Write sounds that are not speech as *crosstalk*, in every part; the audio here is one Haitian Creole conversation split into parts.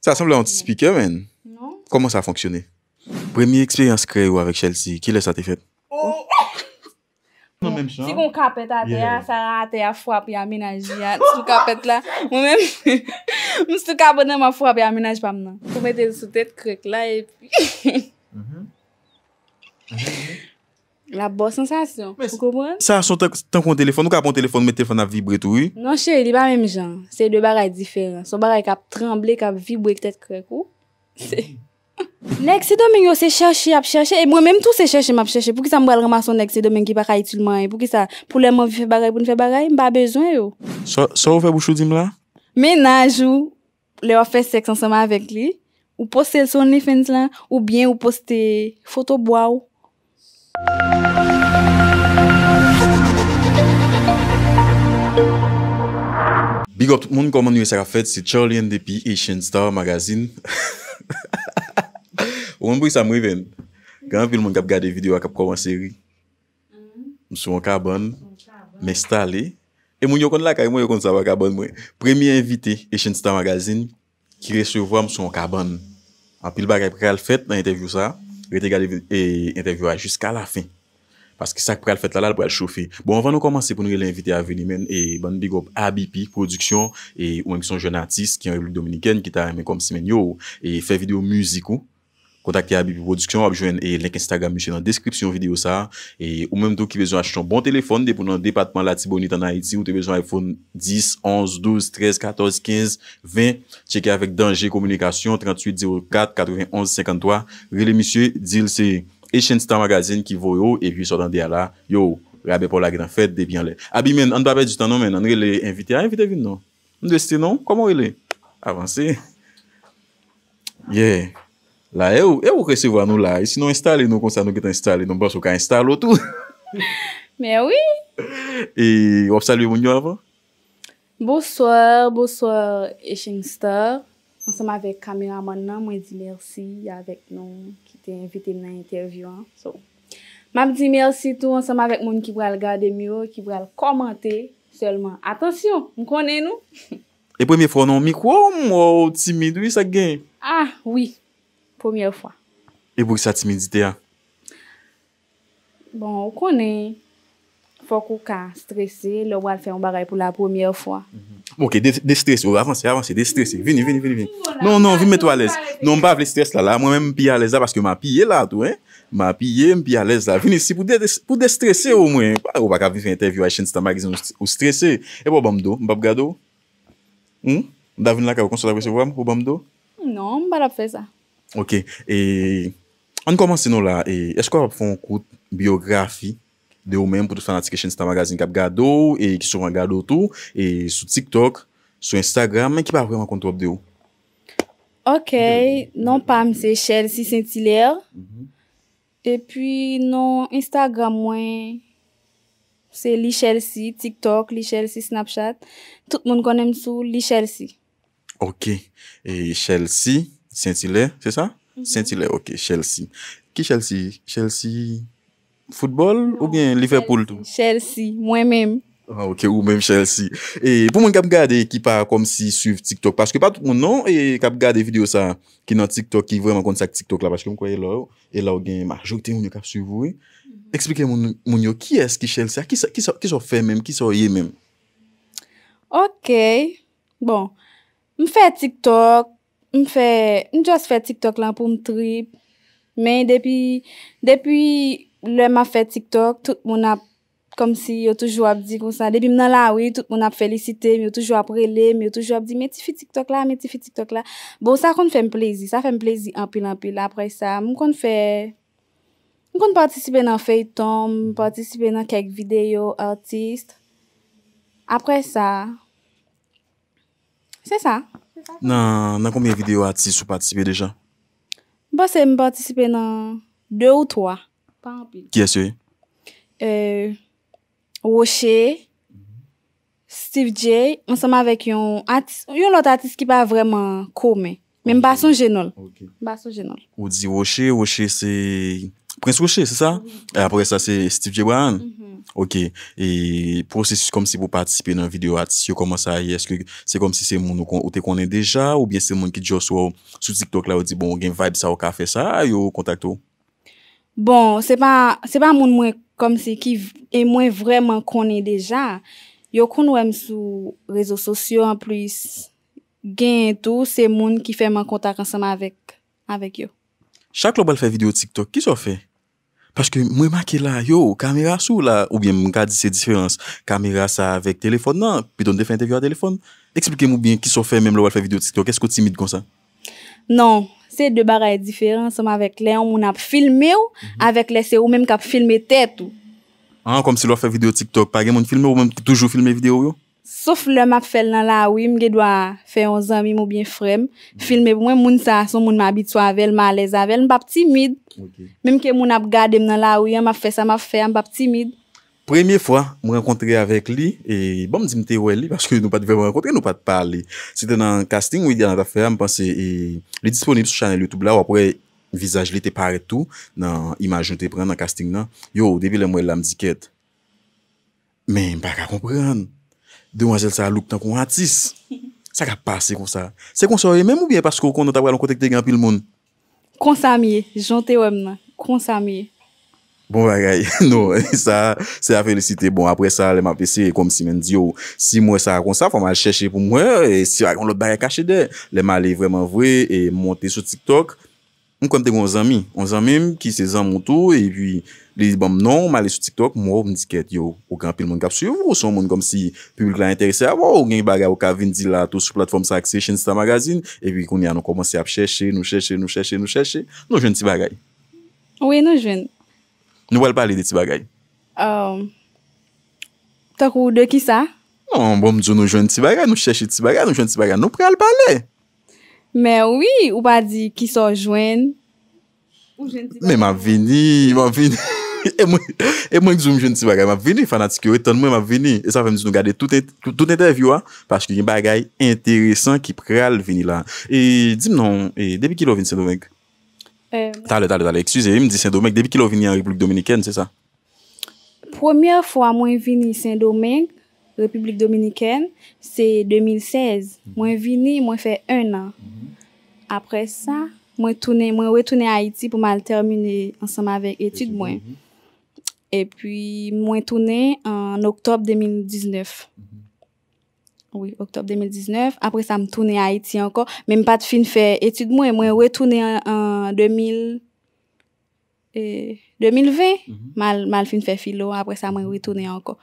Sa semblè anti-speaker men. Non. Koman sa fonksyonè? Premi eksperyans kre ou avèk Chelsea, ki lè sa te fèp? Oh! Non, si kon kapèt a te a, sa a te a fwa api aminaj. Si kon kapèt la, mwen mèm, mwen stou kapèt nan ma fwa api aminaj pam nan. Kon mète sou tèt krek la e pi. Anè mè? La bo sensasyon, chou komwane? Sa, son ten kon telefon, nou ka pon telefon, nou men telefon ap vibre tou yi? Non, chè, li ba mèm jan. Se yi dè baray diferan. Son baray kap tremble, kap vibre, ktèt krek ou. Se. Lèk, se domen yo se chèche, ap chèche, e mwen mèm tou se chèche, mè ap chèche, pou ki sa mbèl remason lèk se domen ki baka itulman, pou ki sa pou lèm an vi fe baray, pou n'fe baray, mba bejwen yo. So, so ou fè bouchou di mla? Mè nan jou, lè wò fè seks ansama avèk li, Bigot, moun koman nou e sarafet, se Charlie and the P, Asian Star Magazine. *laughs* Oman bou yi sa mwen ven, kaman pi l moun kap gade video akap koman seri. Moun mm-hmm. sou an kaban, men stale. E moun yon kon lakay, e moun yon kon saban kaban mwen. Premi invite, Asian Star Magazine, ki resevwa moun sou an kaban. An pi l baka yon preal fèt nan interview sa, rete gade e interview a jiska la fin. Paske sak pral fèt lalal pral choufè. Bon, anvan nou komanse pou nou re l'invite a veni men e ban bigop ABP Produksyon e ou menk son jounatis ki an yon lup dominiken ki ta amen kom si men yo e fè video muzikou. Kontakte ABP Produksyon, abjwen e link Instagram mwenche nan deskripsyon video sa. Ou menk tou ki vezon achit yon bon telefon depoun nan depatman la tibouni tan Haiti ou te vezon iPhone 10, 11, 12, 13, 14, 15, 20. Cheke avèk danger komunikasyon 38 04 91 53. Re le misye, dil se... Echen Star Magazine ki vo yo, e pi so dan de ala, yo, rabe pou la getan fed, debyan le. Abi men, an babèj di tan nou men, an re le envite a, envite vin nou. M de sti nou, koman re le? Avansi. Ye, la e ou, e ou kresevo an nou la, e si nou installe nou, konsa nou getan installe nou, bas ou ka installe ou tou. *laughs* Me wii. E, wap salbe moun yo avan? Boussoir, boussoir, Echen Star. Ansem avèk Kamiwa man nan, mwen di lersi avèk nou. te invite nan interview an. So, map di mer si tou, ansama vek moun ki pou al gade myo, ki pou al komante, selman. Atensyon, mkone nou? E pou mi fwonon mi kwa ou mwa ou timid ou isa gen? Ah, wii, pwomye fwa. E pou ki sa timidite an? Bon, mkone, mkone, Fok ou ka stresse, lè ou al fè yon baray pou la premiè fwa. Mhm. Ok, de stresse ou avanse, avanse, de stresse. Vini, vini, vini, vini. Non, non, vini mè tou alèz. Non, mba avle stresse la la. Mwen mè mpi alèz la, paske mwa piye la, tou, eh. Mwa piye, mpi alèz la. Vini si pou de stresse ou mwen. Ou baka vifre interview, aye chen si ta magizan ou stresse. E pou mba mdo? Mba mga do? Hmm? Mda vini la kwa wakonsol apre se vwam? Mba mdo? Non, mba la fè za. de ou menm pou tou sa natike chen si ta magazin kap gado, e ki souvan gado tou, e sou TikTok, sou Instagram, men ki pa rou yon kontrop de ou? Ok, non Pam se Chelsea Saint-Hilaire, mhm. e pi non Instagram mwen, se Li Chelsea, TikTok, Li Chelsea, Snapchat, tout moun konen sou Li Chelsea. Ok, e Chelsea Saint-Hilaire, se sa? Mhm. Saint-Hilaire, ok, Chelsea. Ki Chelsea? Chelsea... Foutbol ou bien non, Liverpool tou? Chelsea. Mwen menm. Ah, ou menm Chelsea. Pou mwen kap gade ekipa kom si suiv TikTok paske patou moun non, nan, kap gade video sa ki nan TikTok, ki vwèman konti sa TikTok la paske mwen kwaye lò, lò gen ajoute moun yo kap suiv wè. Eksplike moun yo, ki es ki Chelsea? Ki so fè menm? Ki so ye menm? Ok. Bon. Mwen fè TikTok. Mwen fè, mwen jòs fè TikTok lan pou m trip. Men depi, depi Lè m a fè TikTok, tout moun ap kom si yo toujou ap di konsan. Depi m nan la wè, tout moun ap felicite, mi yo toujou ap rele, mi yo toujou ap di meti fi TikTok la, meti fi TikTok la. Bo, sa kon fè m plezi, sa fè m plezi anpil anpil apre sa. M kon fè, m kon patisipe nan fè itom, m kon patisipe nan kek video artist. Apre sa, se sa. Nan, nan komye video artist ou patisipe deja? Bo se m patisipe nan 2 ou 3. Ki eswe? Roche, Steve Jay, onsama vek yon artist, yon lot artist ki pa vreman koume, men bason jenol. Ou di Roche, Roche se Prince Roche, se sa? E apre sa se Steve Jay Brown? Ok, e prosesi kom si pou patisipe nan video artist, yo koman sa, se kom si se moun ou te konen deja, ou biye se moun ki diyo sou TikTok la, ou di bon gen vibe sa, ou ka fe sa, yo kontakto? Bon, se pa moun mwen kom se ki e mwen vreman konen deja, yo kon wèm sou rezo sosyo an plis gen tout se moun ki fè mwen kontak ansan avèk yo. Chak lo bal fè video TikTok, ki so fè? Paske mwen makè la, yo, kamera sou la? Ou bien mwen ka di se diferans, kamera sa avèk telefon nan, pi don defen interview avèk telefon? Eksplike mwen bien ki so fè mwen lo bal fè video TikTok, kesko timid kon sa? Non. Se de baray diferent, som avèk lè, moun ap filmè ou, mhm. avèk lè se ou, mèm kap filmè tèt ou. An, kom si lò fè videyo TikTok, pagè moun filmè ou, mèm ki toujou filmè videyo ou? Souf lè, m ap fèl nan la ou, m ge dwa fè 11 an mi mou bin frem, mhm. filmè pou mwen moun sa, son moun m abitwa avèl, m alèz avèl, m bap timid. Mèm ke moun ap gade m nan la ou, m ap fè sa, m ap fè, m bap timid. Premye fwa mwen renkontre avèk li, e bom di mte wè li, paske nou pati vè mwen renkontre, nou pati pale li. Si te nan casting, mwen di anan ta fè, mwen panse, li disponib sou chanel YouTube la, wapwè, vizaj li te pare tou, nan imaj nou te pren nan casting nan, yo, devye lè mwen lè mdikèt. Men, mwen pa ka kompran. Demanjèl sa loup tan kon atis. Sa ka pase kon sa. Sa kon sa wè mwen mwen, paske kon nan ta wè loun kontekte gan pi l moun. Kon sa miye, jante wè mwen. Kon sa miye. Bon bagay, *laughs* nou, sa, sa felisite. Bon, apre sa, lèman pe se, kom si men di bon, non, yo, si mwen sa akonsa, fwa man chèche pou mwen, e si akon lot bagay kache de, lèman lè vraiment vwe, e monte sou TikTok, mwen kante mwen zami, mwen zami m, ki se zan moun tou, e pi, lèzibam non, man lè sou TikTok, mwen ou mdiket yo, ou kan pil moun kap suyo, ou son moun kom si publik lan enterese, ou gen bagay ou ka vin di la, tou sou platform sa, akse, shen si ta magazin, e pi kon yan nou komanse ap chèche, nou chèche, nou chèche, nou chèche, nou Nou wèl pale de ti bagay. Um, tak ou de ki sa? Non, bon mdou nou jwen ti bagay, nou chèche ti bagay, nou jwen ti bagay, nou pral pale. Men wè, ou pa di ki so jwen? Men ma vini, ma vini. *laughs* E mwen e mdou nou jwen ti bagay, ma vini fanatik yo, etan mwen ma vini. E sa fèm di nou gade tout enteviwa, ah, pache ki gen bagay enteresan ki pral vini la. E dim non, e, debi ki lò vini se nou veng? Euh, tale, tale, tale, il me dit Saint-Domingue, depuis est venu est venu en République ça première ça que je suis venu Saint-Domingue, République Dominicaine, c'est 2016. je suis venu, moi fait un an. Mhm. après ça, Apre moi, suis à Haïti pour mal me terminer ensemble études Et puis, puis suis retourné en octobre 2019. Mhm. Oui, octobre 2019. après ça suis retourné à Haïti encore, même pas de fin de Études, moi, études je suis retourné en en 2000, eh, 2020, mal, mal fin fè filo, après ça encore witoune encore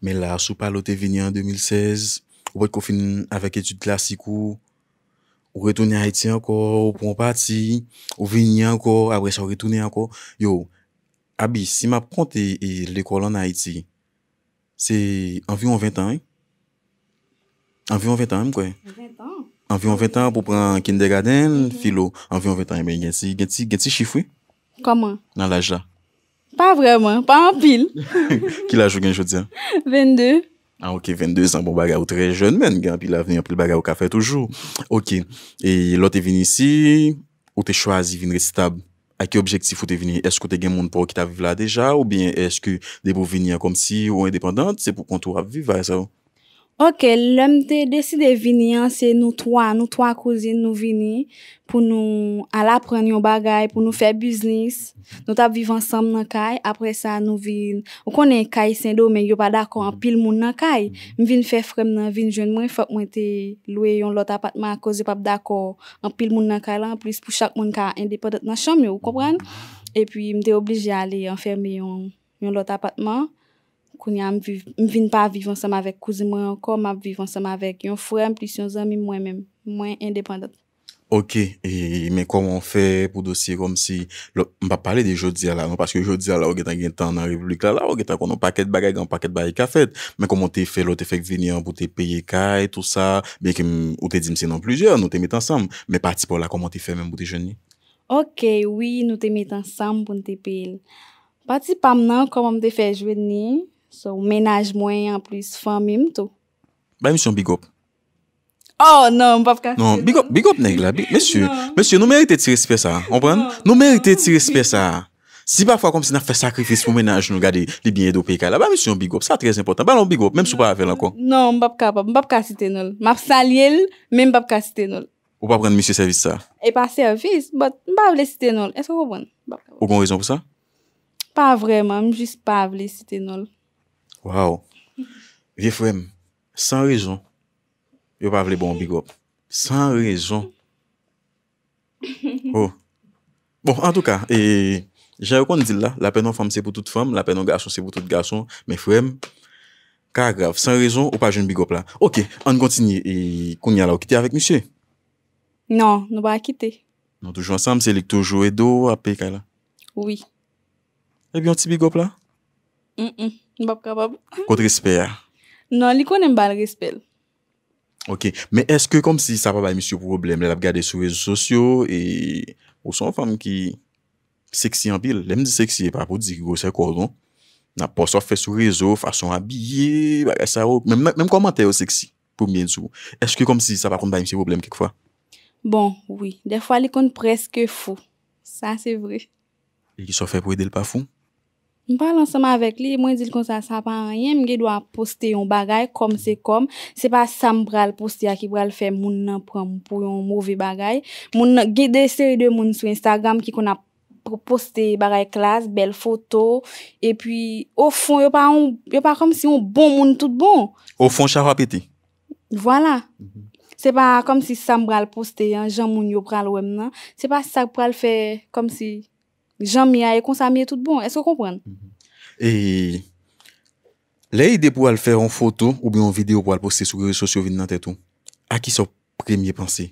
mais là la, en palote vini en 2016, ou pas qu'au fin avec etude klasikou, ou retourné Haïti encore anko, ou suis parti, ou venir encore après ça retourner encore Yo, Abis si ma compte l'école l'école Haïti c'est environ 20 ans hein? environ 20 ans hein, quoi 20 ans Anvion 20 an pou pran kinder aden, filo, anvion 20 an, men gen ti, gen ti chifwe? Koman? Nan laj la. Pa vreman, pa anpil. Ki laj ou gen chou diyan? 22. Ah ok, 22 san pou baga ou tre jen men, gen anpil la veni anpil baga ou kafe toujou. Ok, e lo te vini si, ou te chwazi vini resitab, a ki objektif ou te vini? Eskou te gen moun pou ou ki ta vive la deja, ou bien eskou de pou vini an kom si ou independant, se pou kontou ap viva sa ou? Ok, lèm te deside vini anse nou 3, nou 3 kouzin nou vini pou nou alapren yon bagay pou nou fe biznis. Nou tap viv ansam nan kay, apre sa nou vini. Ou konen kay sen do men yon pa dako an pil moun nan kay. M vini fe frem nan vini joun mwen, fok mwen te loue yon lot apatman a kouze pap dako an pil moun nan kay lan. An plus pou chak moun ka indepadat nan chanm yo, koupran. E pi m te oblige a li anferme yon lot apatman. koun ya m vin pa a viv ansam avek, kouzi mwen ankom a viv ansam avek, yon furem plisyon zami mwen mwen mwen, mwen indepandat. Ok, e, men kouman fe pou dosye kom si, m pa pale de jodi ala, nou paske jodi ala ou getan gen tan nan republik la, ou getan konon paket bagay gen paket bagay ka fet, men kouman te fe, lò te fek vini an pou te peye kaj, tout sa, beye ke m, ou te di mse nan plizye an, nou te met ansam, men pati pou la kouman te fe men pou te jeni. Ok, wii, nou te met ansam pou te peye. Pati pam nan kouman te fe j So menaj mwen an plis fan mim to. Ba misyon bigop? Oh non, mbap ka sitenol. Non, bigop neg la. Mesyu, mesyu nou merite ti respe sa. Onpren? Nou merite ti respe sa. Si bapwa kom si nan fe sakrifis pou menaj nou gade li binye do pey ka la, ba misyon bigop. Sa trez impotant. Balon bigop, menm sou pa avel an kon. Non, mbap ka, mbap ka sitenol. Mbap sa li el, menm bap ka sitenol. Ou pa pren misyon servis sa? E pa servis, but mbap vle sitenol. Esko wavon? Ogon rezon pou sa? Pa vreman, mj Waouh. Vieux frère, sans raison, yo pas vle bon big up. Sans raison. *laughs* Oh. Bon, en tout cas, et j'ai reconnu là, la peine en femme c'est pour toute femme, la peine en garçon c'est pour tout garçon, mais frère, car grave, sans raison ou pas un big up là. OK, on continue et qu'on y a là, avec monsieur. Non, nous pas quitter. Non, toujours ensemble, c'est Lecto d'eau à pékala. Oui. Et eh bien, un petit big up là? Mpap kapab. Kote rispe ya? Non, likon mba al rispe. Ok, men eske kom si sa pa bay misyo problem, lè ap gade sou rezo sosyo, ou son fany ki seksi anpil, lè mdi seksi e pa pou dik gose kodon, nan pa sa fe sou rezo, fason abye, mwen komante yo seksi pou mwen sou. Eske kom si sa pa bay misyo problem kikwa? Bon, oui, defwa likon preske fou. Sa se vre. Lè ki sa fe pou edel pa fou? Je parle ensemble avec lui, moi dis comme ça sert pas rien, je doit poster un bagage comme c'est comme, c'est pas ça me pral poster qui pral faire moun nan prendre pour un mauvais y a des séries de moun sur Instagram qui qu'on a poster bagay classe, belles photos et puis au fond il pas a pas comme si un bon monde tout bon. Au fond chaque petit. Voilà. Ce mhm. n'est C'est pas comme si ça me pral poster un hein, Jean moun c'est pas ça le faire comme si Jam mi a ye konsa mi e tout bon. Esko kompren? E, le yi de pou al fè an foto ou bi an video pou al poste soukere sosyo vin nan tè tou? A ki sou premye pansè?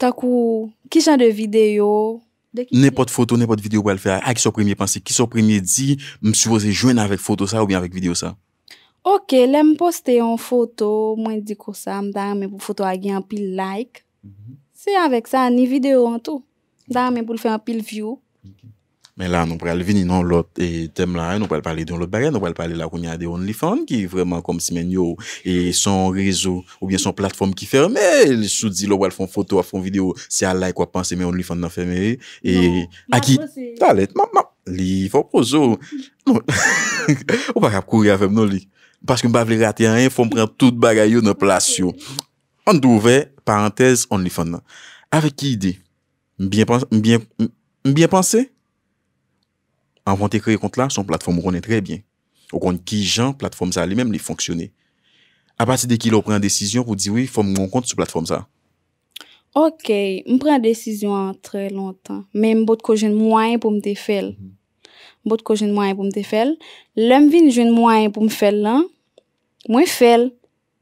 Tak ou, ki jan de video? Nè pot foto, nè pot video pou al fè a. A ki sou premye pansè? Ki sou premye di, msou wazè jwen avèk foto sa ou bi avèk video sa? Ok, le m poste an foto, mwen di kousa, mda mwen pou foto agyen api like. Se yon avèk sa, ni video an tou. Dan men pou l fè an pil vyo. Men la nou pral vini nan lot e, tem la, e, nou pral pral li di an lot bare, nou pral pral li la kounyade on li fè an, ki vreman kom si men yo, e son rezo ou bien son platform ki fè an, men sou di lo pral fè an foto, fè an video, se a like wapansi, men e, on non, non, li fè an nan fè mè, e a ki, talet, li fè an prozo. Ou pa kap kouri avèm, non li. Paske mba vle rate an, fè an pran tout bagay yo nan plasyo. An dou vè, parantez, on li fè an nan. Avè ki ide? Mbyen panse? An van te kre kont la, son platform mwen konen trebyen. Ou kon ki jan platform sa li men li fonksyone. A pati de ki lò pren desisyon, wou di wè, fò mwen kont sou platform sa. Ok, mwen pren desisyon an tre lontan. Men mbot ko jen mwen pou mde fel. Mhm. Mbot ko jen mwen pou mde fel. Lem vin jen mwen pou mfe lan, mwen fel.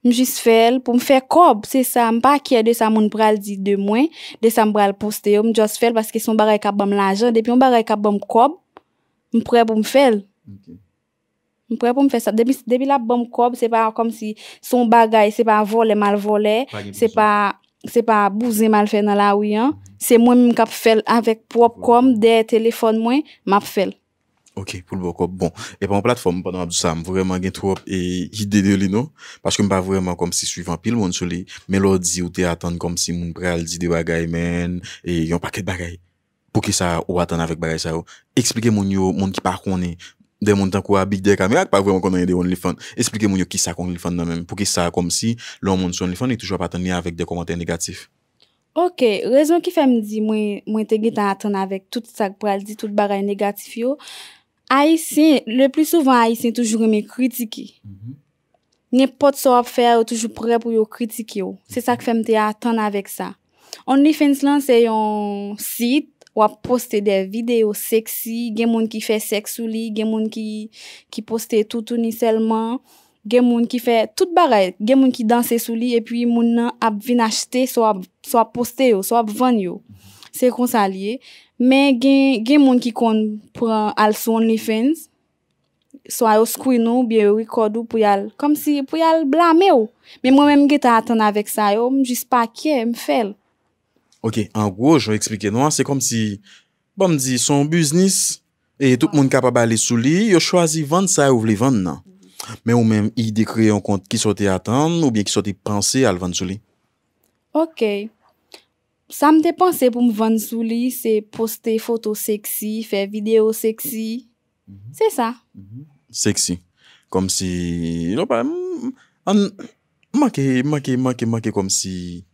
M jis fèl pou m fè kob, se sa, m pa akye de sa moun pral di de mwen, de sa m pral poste, m jos fèl paske son baray kap bom la jan, depi m baray kap bom kob, m prè pou m fèl. M prè pou m fè sa, depi la bom kob, se pa kom si son bagay, se pa vole mal vole, se pa bouze mal fè nan la wiyan, se mwen m kap fèl avèk prop kom, de telefon mwen, m ap fèl. Ok, pou l'bokop. Bon, e pa moun platform moun padan wap du sa, moun vreman gen trope e jide de li nou, paske mou pa vreman kom si suivant pil moun sou li, me lor di ou te atan kom si moun pral di de waga men, e yon paket bagay. Pou ke sa ou atan avek bagay sa ou? Eksplike moun yo, moun ki pa kone, de moun tankou a big de kamerak, pa vreman konan yon de only fun. Eksplike moun yo ki sa kon only fun nan men, pou ke sa kom si loun moun sou only fun, e toujwa patan li avek de komante negatif. Ok, rezon ki fe m di mwen te git an atan ave Le pli souvan mhm. a isen toujou reme kritiki. Nye pot sou ap fè ou toujou prè pou yo kritiki yo. Se sa k fèm te atan avèk sa. On li fè nis lan se yon sit ou ap poste de video seksi, gen moun ki fè seks sou li, gen moun ki poste toutouni selman, gen moun ki fè tout baret, gen moun ki danse sou li, epi moun nan ap vin achete sou ap poste yo, sou ap vanyo. Se konsalyè. Men gen moun ki kon pran al son ni fens, sou a yo skwino, biye yo rekodu pou yal, kom si pou yal blame yo. Men moun menm gen ta atan avèk sa yo, mjis pa kye, mfèl. Ok, an gwo, joun eksplike nou an, se kom si, bon mdi, son biznis, e tout moun kapabalè sou li, yo chwazi vant sa yo vli vant nan. Men moun menm i dekre yon kont ki sote atan, ou biye ki sote panse al vant sou li. Ok. Ça me dépense pour me vendre sous l'île, c'est poster photo photos sexy, faire vidéo vidéos sexy. Mhm. C'est ça. Mhm. Sexy. Comme si... non pas, suis fait marquer, je comme si...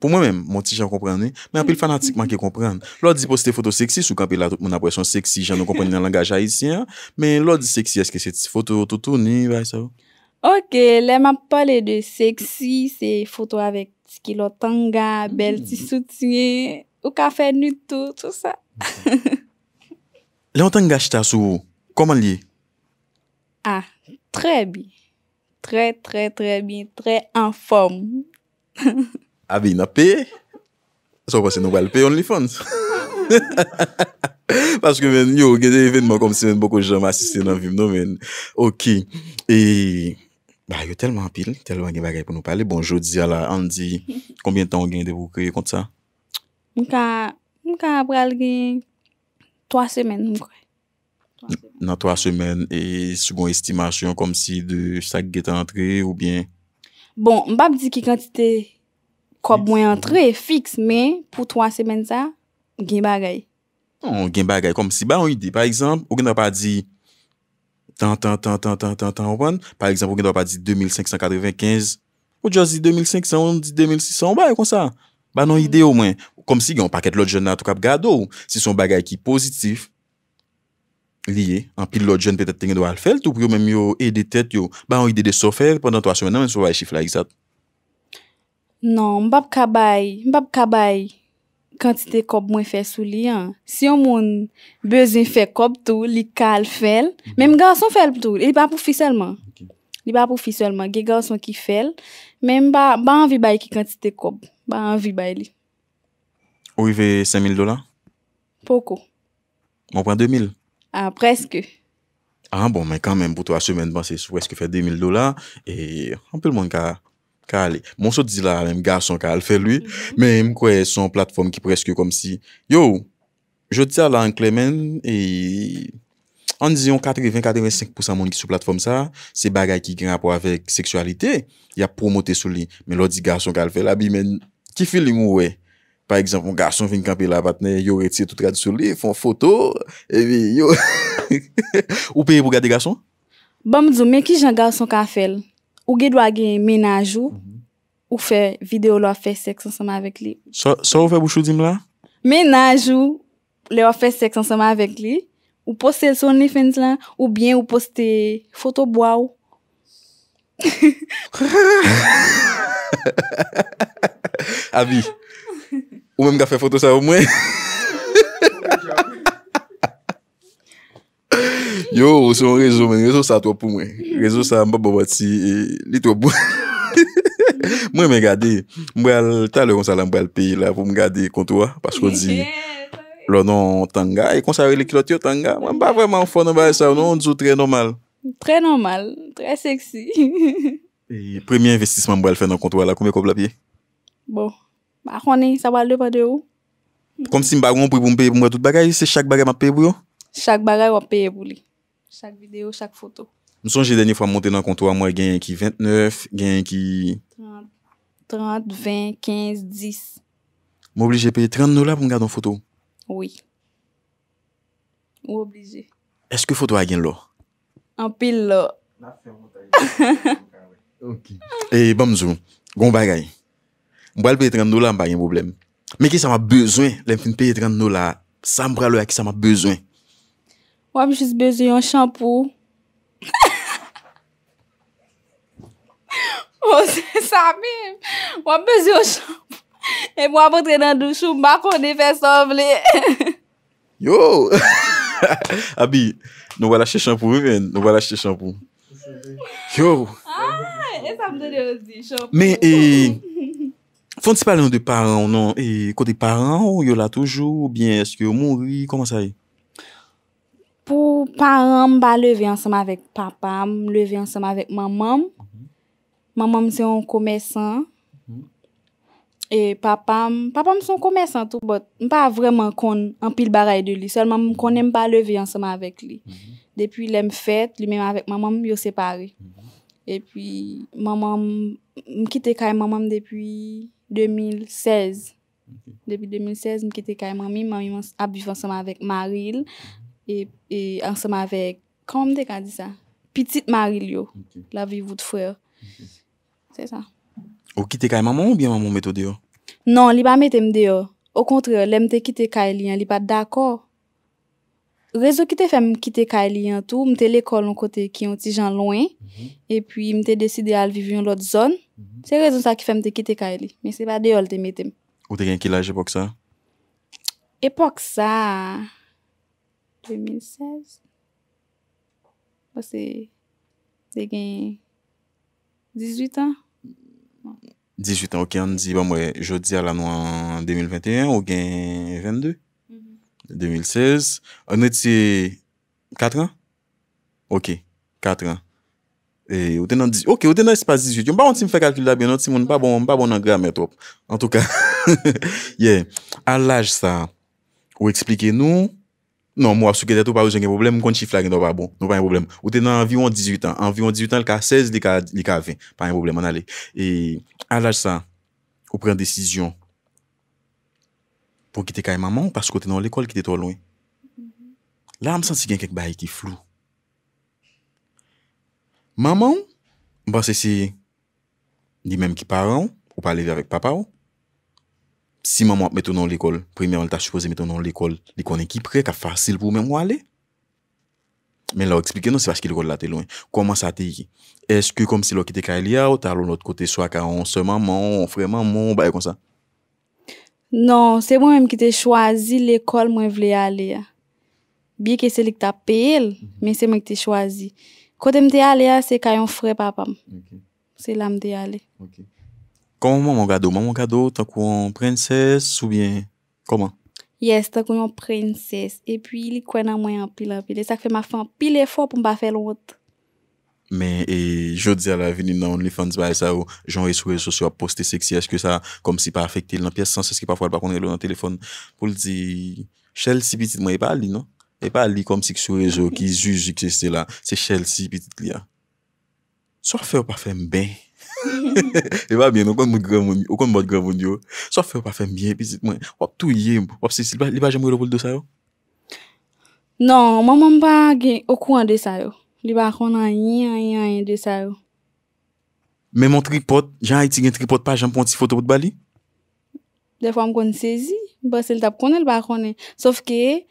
Pour moi-même, mon petit j'en comprends, Mais un peu le fanatique me fait comprendre. L'autre dit poster des photos sexy, sous capillage, on a l'impression sexy, j'en comprends dans le langage haïtien. Mais l'autre dit sexy, est-ce que c'est une photo autour de nous Ok, là, je ne parlais pas de sexy, c'est photo avec... Ski lo tanga, bel ti mm-hmm. soutyen, ou ka fè noutou, tout sa. Le an tanga chita sou, koman liye? Ah, trebi. Tre, tre, trebi, tre en fòm. A be, in apè. Sò kwa se nou wè alpè yon li fòm. Paske men, yo, genye venman kom si men boko jòm asiste nan vim, nou men. Ok, e... Ba, yo telman pil, telman gen bagay pou nou pale. Bon, jodi, ala, andi, konbien ton gen devou kre kont sa? Mka, mka pral gen, toa semen mkre. Nan toa semen, e, segon estimasyon kom si de sak gen te antre ou bien? Bon, mbap di ki kantite kop mwen antre e fix, men, pou toa semen sa, gen bagay. On gen bagay, kom si ba on yi di. Par exemple, ou gen rapa di... tan tan tan tan tan tan tan wan? Par eksempou gen do pa di 2595, ou jazi 2500, 2600, ou ba ekonsa? Ba non ide yo mwen. Kom si gen on paket lot jen nan tout kap gado, si son bagay ki positif, liye, an pi lot jen petet ten gen do al felt, ou pou yo men yo e de tet yo, ba an ide de sofer, pendant 3 semen nan men so vay chifla ekzat. Non, mbap kabay, mbap kabay. Kantite kop mwen fè sou li an, si yon moun bezin fè kop tou, li kal fèl, mèm ganson fèl pou tou, li pa pou fi sèlman. Li pa pou fi sèlman, ge ganson ki fèl, mèm ba anvi bay ki kantite kop, ba anvi bay li. Ou yve 5.000 dola? Poko. Mwen pwen 2.000? A, preske. A, bon, mè kan mèm, boutou asemen ban se sou wè skè fè 2.000 dola, e anpèl mwen ka... Kale, moun se di la, m gar son ka al fel lui, mhm. men m kwe son platform ki preske kom si, yo, je di la an klemen, en diyon 80-85% moun ki sou platform sa, se bagay ki granpo avèk seksualite, ya promote sou li, men lò di gar son ka al fel, a bi men, ki fili m wè? Par exemple, m gar son vin kampe la vatne, yo reti tout rad sou li, fon foto, evi yo, *laughs* ou pere pou gade gar son? Ba bon, m diyo, men ki jan gar son ka al fel? Ou ge dwa gen menaj ou, mhm. ou fe video lwa fe seks ansama avèk li. So ou fe bouchou din la? Menaj ou, lwa fe seks ansama avèk li, ou poste son efens la, ou bien ou poste foto bwa ou. *laughs* Abi, ou menm ga fe foto sa ou mwen? *laughs* *coughs* Yo, se yon rezo men, rezo sa to pou mwen. Rezo sa mba babat si, e, li to pou. Mwen *laughs* mwen gade, mwen taleron sa lan mwen gade kontwa. Pasko di, lò nan tanga, yon e konsa rele kilot yo tanga. Mwen ba vreman fò nan ba yon e sa, mwen djou tre normal. Tre normal, tre seksi. *laughs* Premi investisman mwen gade fè nan kontwa la, koume kòp la piye? Bo, akwane, sa wale lè pa de ou. Kom si mba goun pou mwen pe, mwen dout bagay, se chak bagay mwen pe pou yon? Chak baray wap peye boulé. Chak video, chak foto. Mson jè denye fwa monte nan konto a mwen gen yon ki 29, gen yon ki... 30, 20, 15, 10. Mwen oblije peye 30 nola pou mwen gade yon foto? Oui. Mwen oblije. Eske foto a gen lò? An peye lò. E, bamzou. Gon baray. Mwen bwal peye 30 nola mwen bagen problem. Mwen ki sa mwen bezwen. Lèm fin peye 30 nola, sa mbra lò a ki sa mwen bezwen. Wap jis bezi yon shampou. *laughs* Oh, Wap jis bezi yon shampou. E mwa mwap tre nan dou choum bako ni fè sov le. Yo! *laughs* Abi, nou wala chè shampou. Nou wala chè shampou. Yo! Fon ti pale yon de paran, non? E eh, kote paran, yon la toujou ou bien eske yon mounri, koman sa e? Pou paran m ba leve ansama vek papa, m leve ansama vek mamam. Mhm. Mamam se yon kome san. Mhm. E papam, papam se yon kome san tout bot. M pa vreman kon anpil baray de li. Selman m konen m ba leve ansama vek li. Mhm. Depi lem fet, li men avèk mamam, yo separe. E pi mamam, m kite kay mamam depi 2016. Depi 2016, m kite kay mamim, mamim ap vive ansama vek maril. E, e ansem avek, kan mte ka di sa? Piti maril yo, la vivout fwe. Se sa. Ou kite kay mamon ou biye mamon meto deyo? Non, li ba metem deyo. Ou kontre, le mte kite kay li, li ba dako. Rezo ki te fem kite kay li an tou, mte lekol an kote ki yon ti jan loin, mhm. e pi mte deside al vivi yon lot zon. Mhm. Se rezon sa ki fem kite kay li. Men se ba deyo lte metem. Ou te gen kilaj epok sa? Epok sa... 2016. Ou se gen 18 an. 18 an, ok. An di, bon mwen, jodi ala nou an 2021, ou gen 22. 2016. An nou ti 4 an? Ok, 4 an. E ou ten an 18, ok, ou ten an se pas 18. Yon pa mwen ti mfe kalkil la bi, an nou ti mwen pa bon an gram etop. En tout ka. An laj sa, ou explike nou, Non, mou ap sou ke det ou pa ou jen gen problem, moun konti chifla gen do pa bon. Non, pa yon problem. Ou te nan anvi ou an 18 an. Anvi ou an 18 an, l ka 16, l ka 20. Pa yon problem, an ale. E ala sa, ou pren desisyon pou kite kay maman ou paskou te nan l ekol kite to lwen? La, m sensi gen kek bayi ki flou. Maman ou? Mpansi se, di menm ki paran ou pale vek papa ou? Si maman ap meton nan l'ekol, premè an l'ta chupose meton nan l'ekol, l'ekon enki prek a fasil pou mè mwen wale? Mè lò explike non se fache ki l'ekol la te louen. Koman sa te yi ki? Eske kom se lò ki te ka elia ou ta lò l'ot kote chwa ka on se maman, on fre maman, baye kon sa? Non, se mwen mwen ki te chwazi l'ekol mwen vle alea. Biye ke se lik ta pe el, men mhm. se mwen ki te chwazi. Kote mwen te alea, se kayon fre papam. Se lam de alea. Ok. Koman mwen mwen gado? Mwen mwen gado tankou yon prenses ou bien? Koman? Yes, tankou yon prenses. E pi li kwenan mwen anpile anpile. Sak fe mwen anpile fwo pou mba fe lwot. Men, e jodi ala veni nan OnlyFans ba e sa ou, joun re sou rezo sou a poste seksi aske sa, kom si pa afekte l nan piye sanses ki pa fwa l pa kone l w nan telefon. Po l di, chel si pitit mwen e pa li, non? E pa li kom si sou rezo ki zuzi kse se la. Se chel si pitit li a. Sou a fe ou pa fe mben? *laughs* E ba bien, ou kon mout gram moun yo. Sof yo pa fe mbyen, pisit mwen, wap tou ye mbo, wap se si, li ba jem yon bol do sa yo? Non, mwen mwen pa gen, ou kon an de sa yo. Li ba kon an yon, yon, yon de sa yo. Men mwen tripod, jen a iti gen tripod pa, jen pon ti foto bout bali? Defwa mwen kon sezi, bas el tap kon, li ba kon e. Sof ke...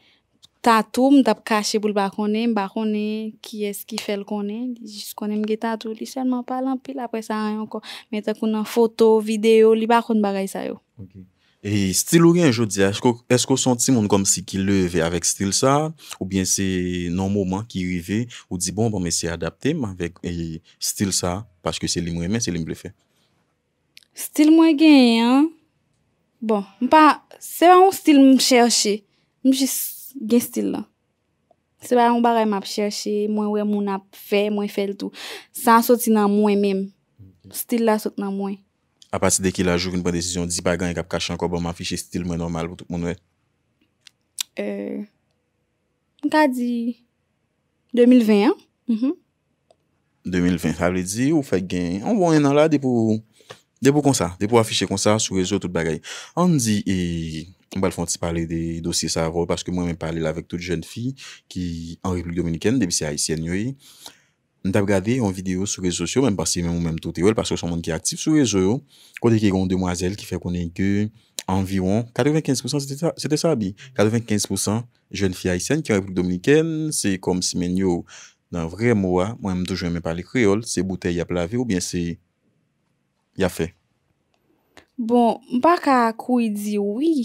tatou, m tap kache pou l bakone, m bakone ki eski fel kone, jis konen m ge tatou li, selman palan pil, apre sa an yon kon, metan konan foto, video, li bakone bagay sa yo. E stil ou gen, jodi, esko senti moun kom si ki leve avèk stil sa, ou bien se non mouman ki rive, ou di bon, bon, m ese adapte m avèk e, stil sa, paske se li m wèmen, se li m wèfe. Stil m wègen, bon, m pa, se wè m stil m chèche, m jis gen stil la. Se ba yon baray map chache, mwen wè mwen ap fè, mwen fè l'tou. San soti nan mwen mèm. Stil la soti nan mwen. A pati deke la joug yon prent desisyon, di bagan yon kap kachan kwa bon ma fichè stil mwen normal pou tout moun wè? Eee... Euh, mwen ka di 2021. 2020. Ha vle di, ou fè gen an bon yon nan la depo depo konsa, depo afichè konsa sou rezo tout bagay. An di e... mwen pa l fonte se pale de dosye sa ro, paske mwen men pale la vek tout jen fi, ki an republik dominiken, debi se a isyen nyo e, mwen tab gade yon video sou rejoso, mwen pase mwen mwen mwen mwen tout e wel, paske son moun ki aktif sou rejoso, kote ki yon demwazel ki fe konen ke, anviron, 95% se te sa bi, 95% jen fi a isyen, ki an republik dominiken, se kom si men yo, nan vre mwa, mwen mwen touj men pale kreol, se butey ya plave, ou bien se, ya fe. Bon, mpa ka kou e di, oui,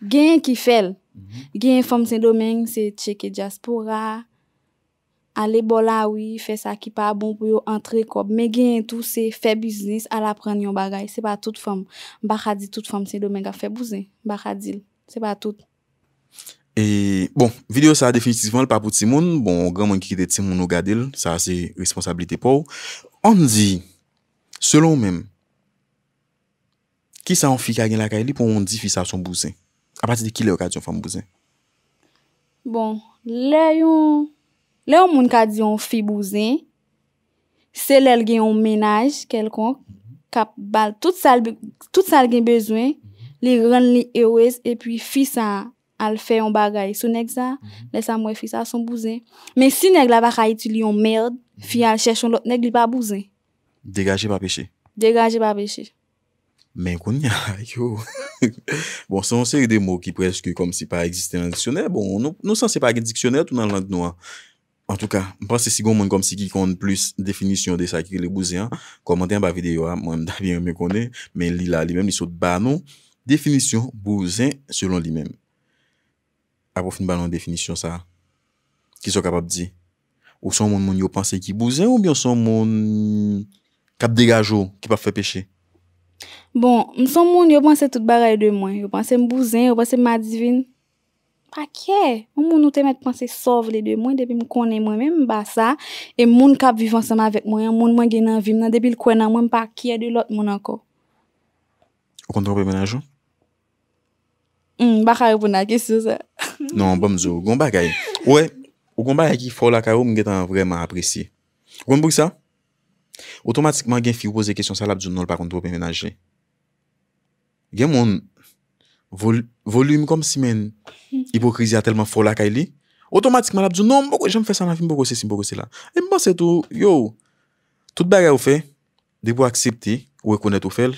Gen yon ki fel, mhm. gen yon fom sen domen, se cheke diaspora, ale bolawi, fe sa ki pa bon pou yo antre kop, men gen yon tou se fe biznis al apren yon bagay, se pa tout fom, baka di tout fom sen domen ga fe bouzen, baka dil, se pa tout. E bon, video sa definitifan l pa pou ti moun, bon, gran mwen ki ki de ti moun nou gade l, sa se responsabilite pou. On di, selon mèm, ki sa an fi kagen lakay li pou on di fi sa son bouzen? À partir de ki le yo ka fait fam bousin Bon, le yon, le yon moun ka fi mhm. bal tout sal, tout sal gen les li ren li ewez, epi fi sa al fe yon bagay. son mhm. sa, mwen fi sa son bousin. Mais si la baka iti li yon merde, mhm. fi al lot li pa bouzen. Degaje pa peche. ya, *laughs* Bon, se yon seri de mou ki preske kom si pa eksiste nan diksyonel, bon, nou san se pa ki diksyonel tout nan lant nou an. En tout ka, mpense si goun moun kom si ki kont plus definisyon de sa ki li bouzen an, komante an ba videyo an, mwen davyen mwen kone, men li la li men, li sot banon, definisyon bouzen selon li men. Apofini banon definisyon sa, ki sou kapap di? Ou son moun moun yo panse ki bouzen, ou byon son moun kap degajo ki pa fwe peche? bon, mson moun yo panse tout baray de mwen yo panse mbouzen, yo panse mmadivine pa kye moun nou temet panse sov le de mwen depi m konen mwen, men m basa e moun kap vivan seman vek mwen moun mwen genan vim nan depi l kwenan mwen pa kye de lot moun anko okon trape mwen anjou? m, hmm, baka repou na kesou se *laughs* non, bom zo, okon bagay we, okon bagay ki faw la kaw m genan vreman apresi okon bouk sa? Otomatikman gen fi ou pose kesyon sa labdou non l pa konti ou pe menaje Gen moun Volume kom si men Hipokrizi a telman fol la ka e li Otomatikman labdou non Jom fesan la fi mbo gose si mbo gose la E mba se tou Tout bagay ou fe De pou aksepti ou ekonet ou fel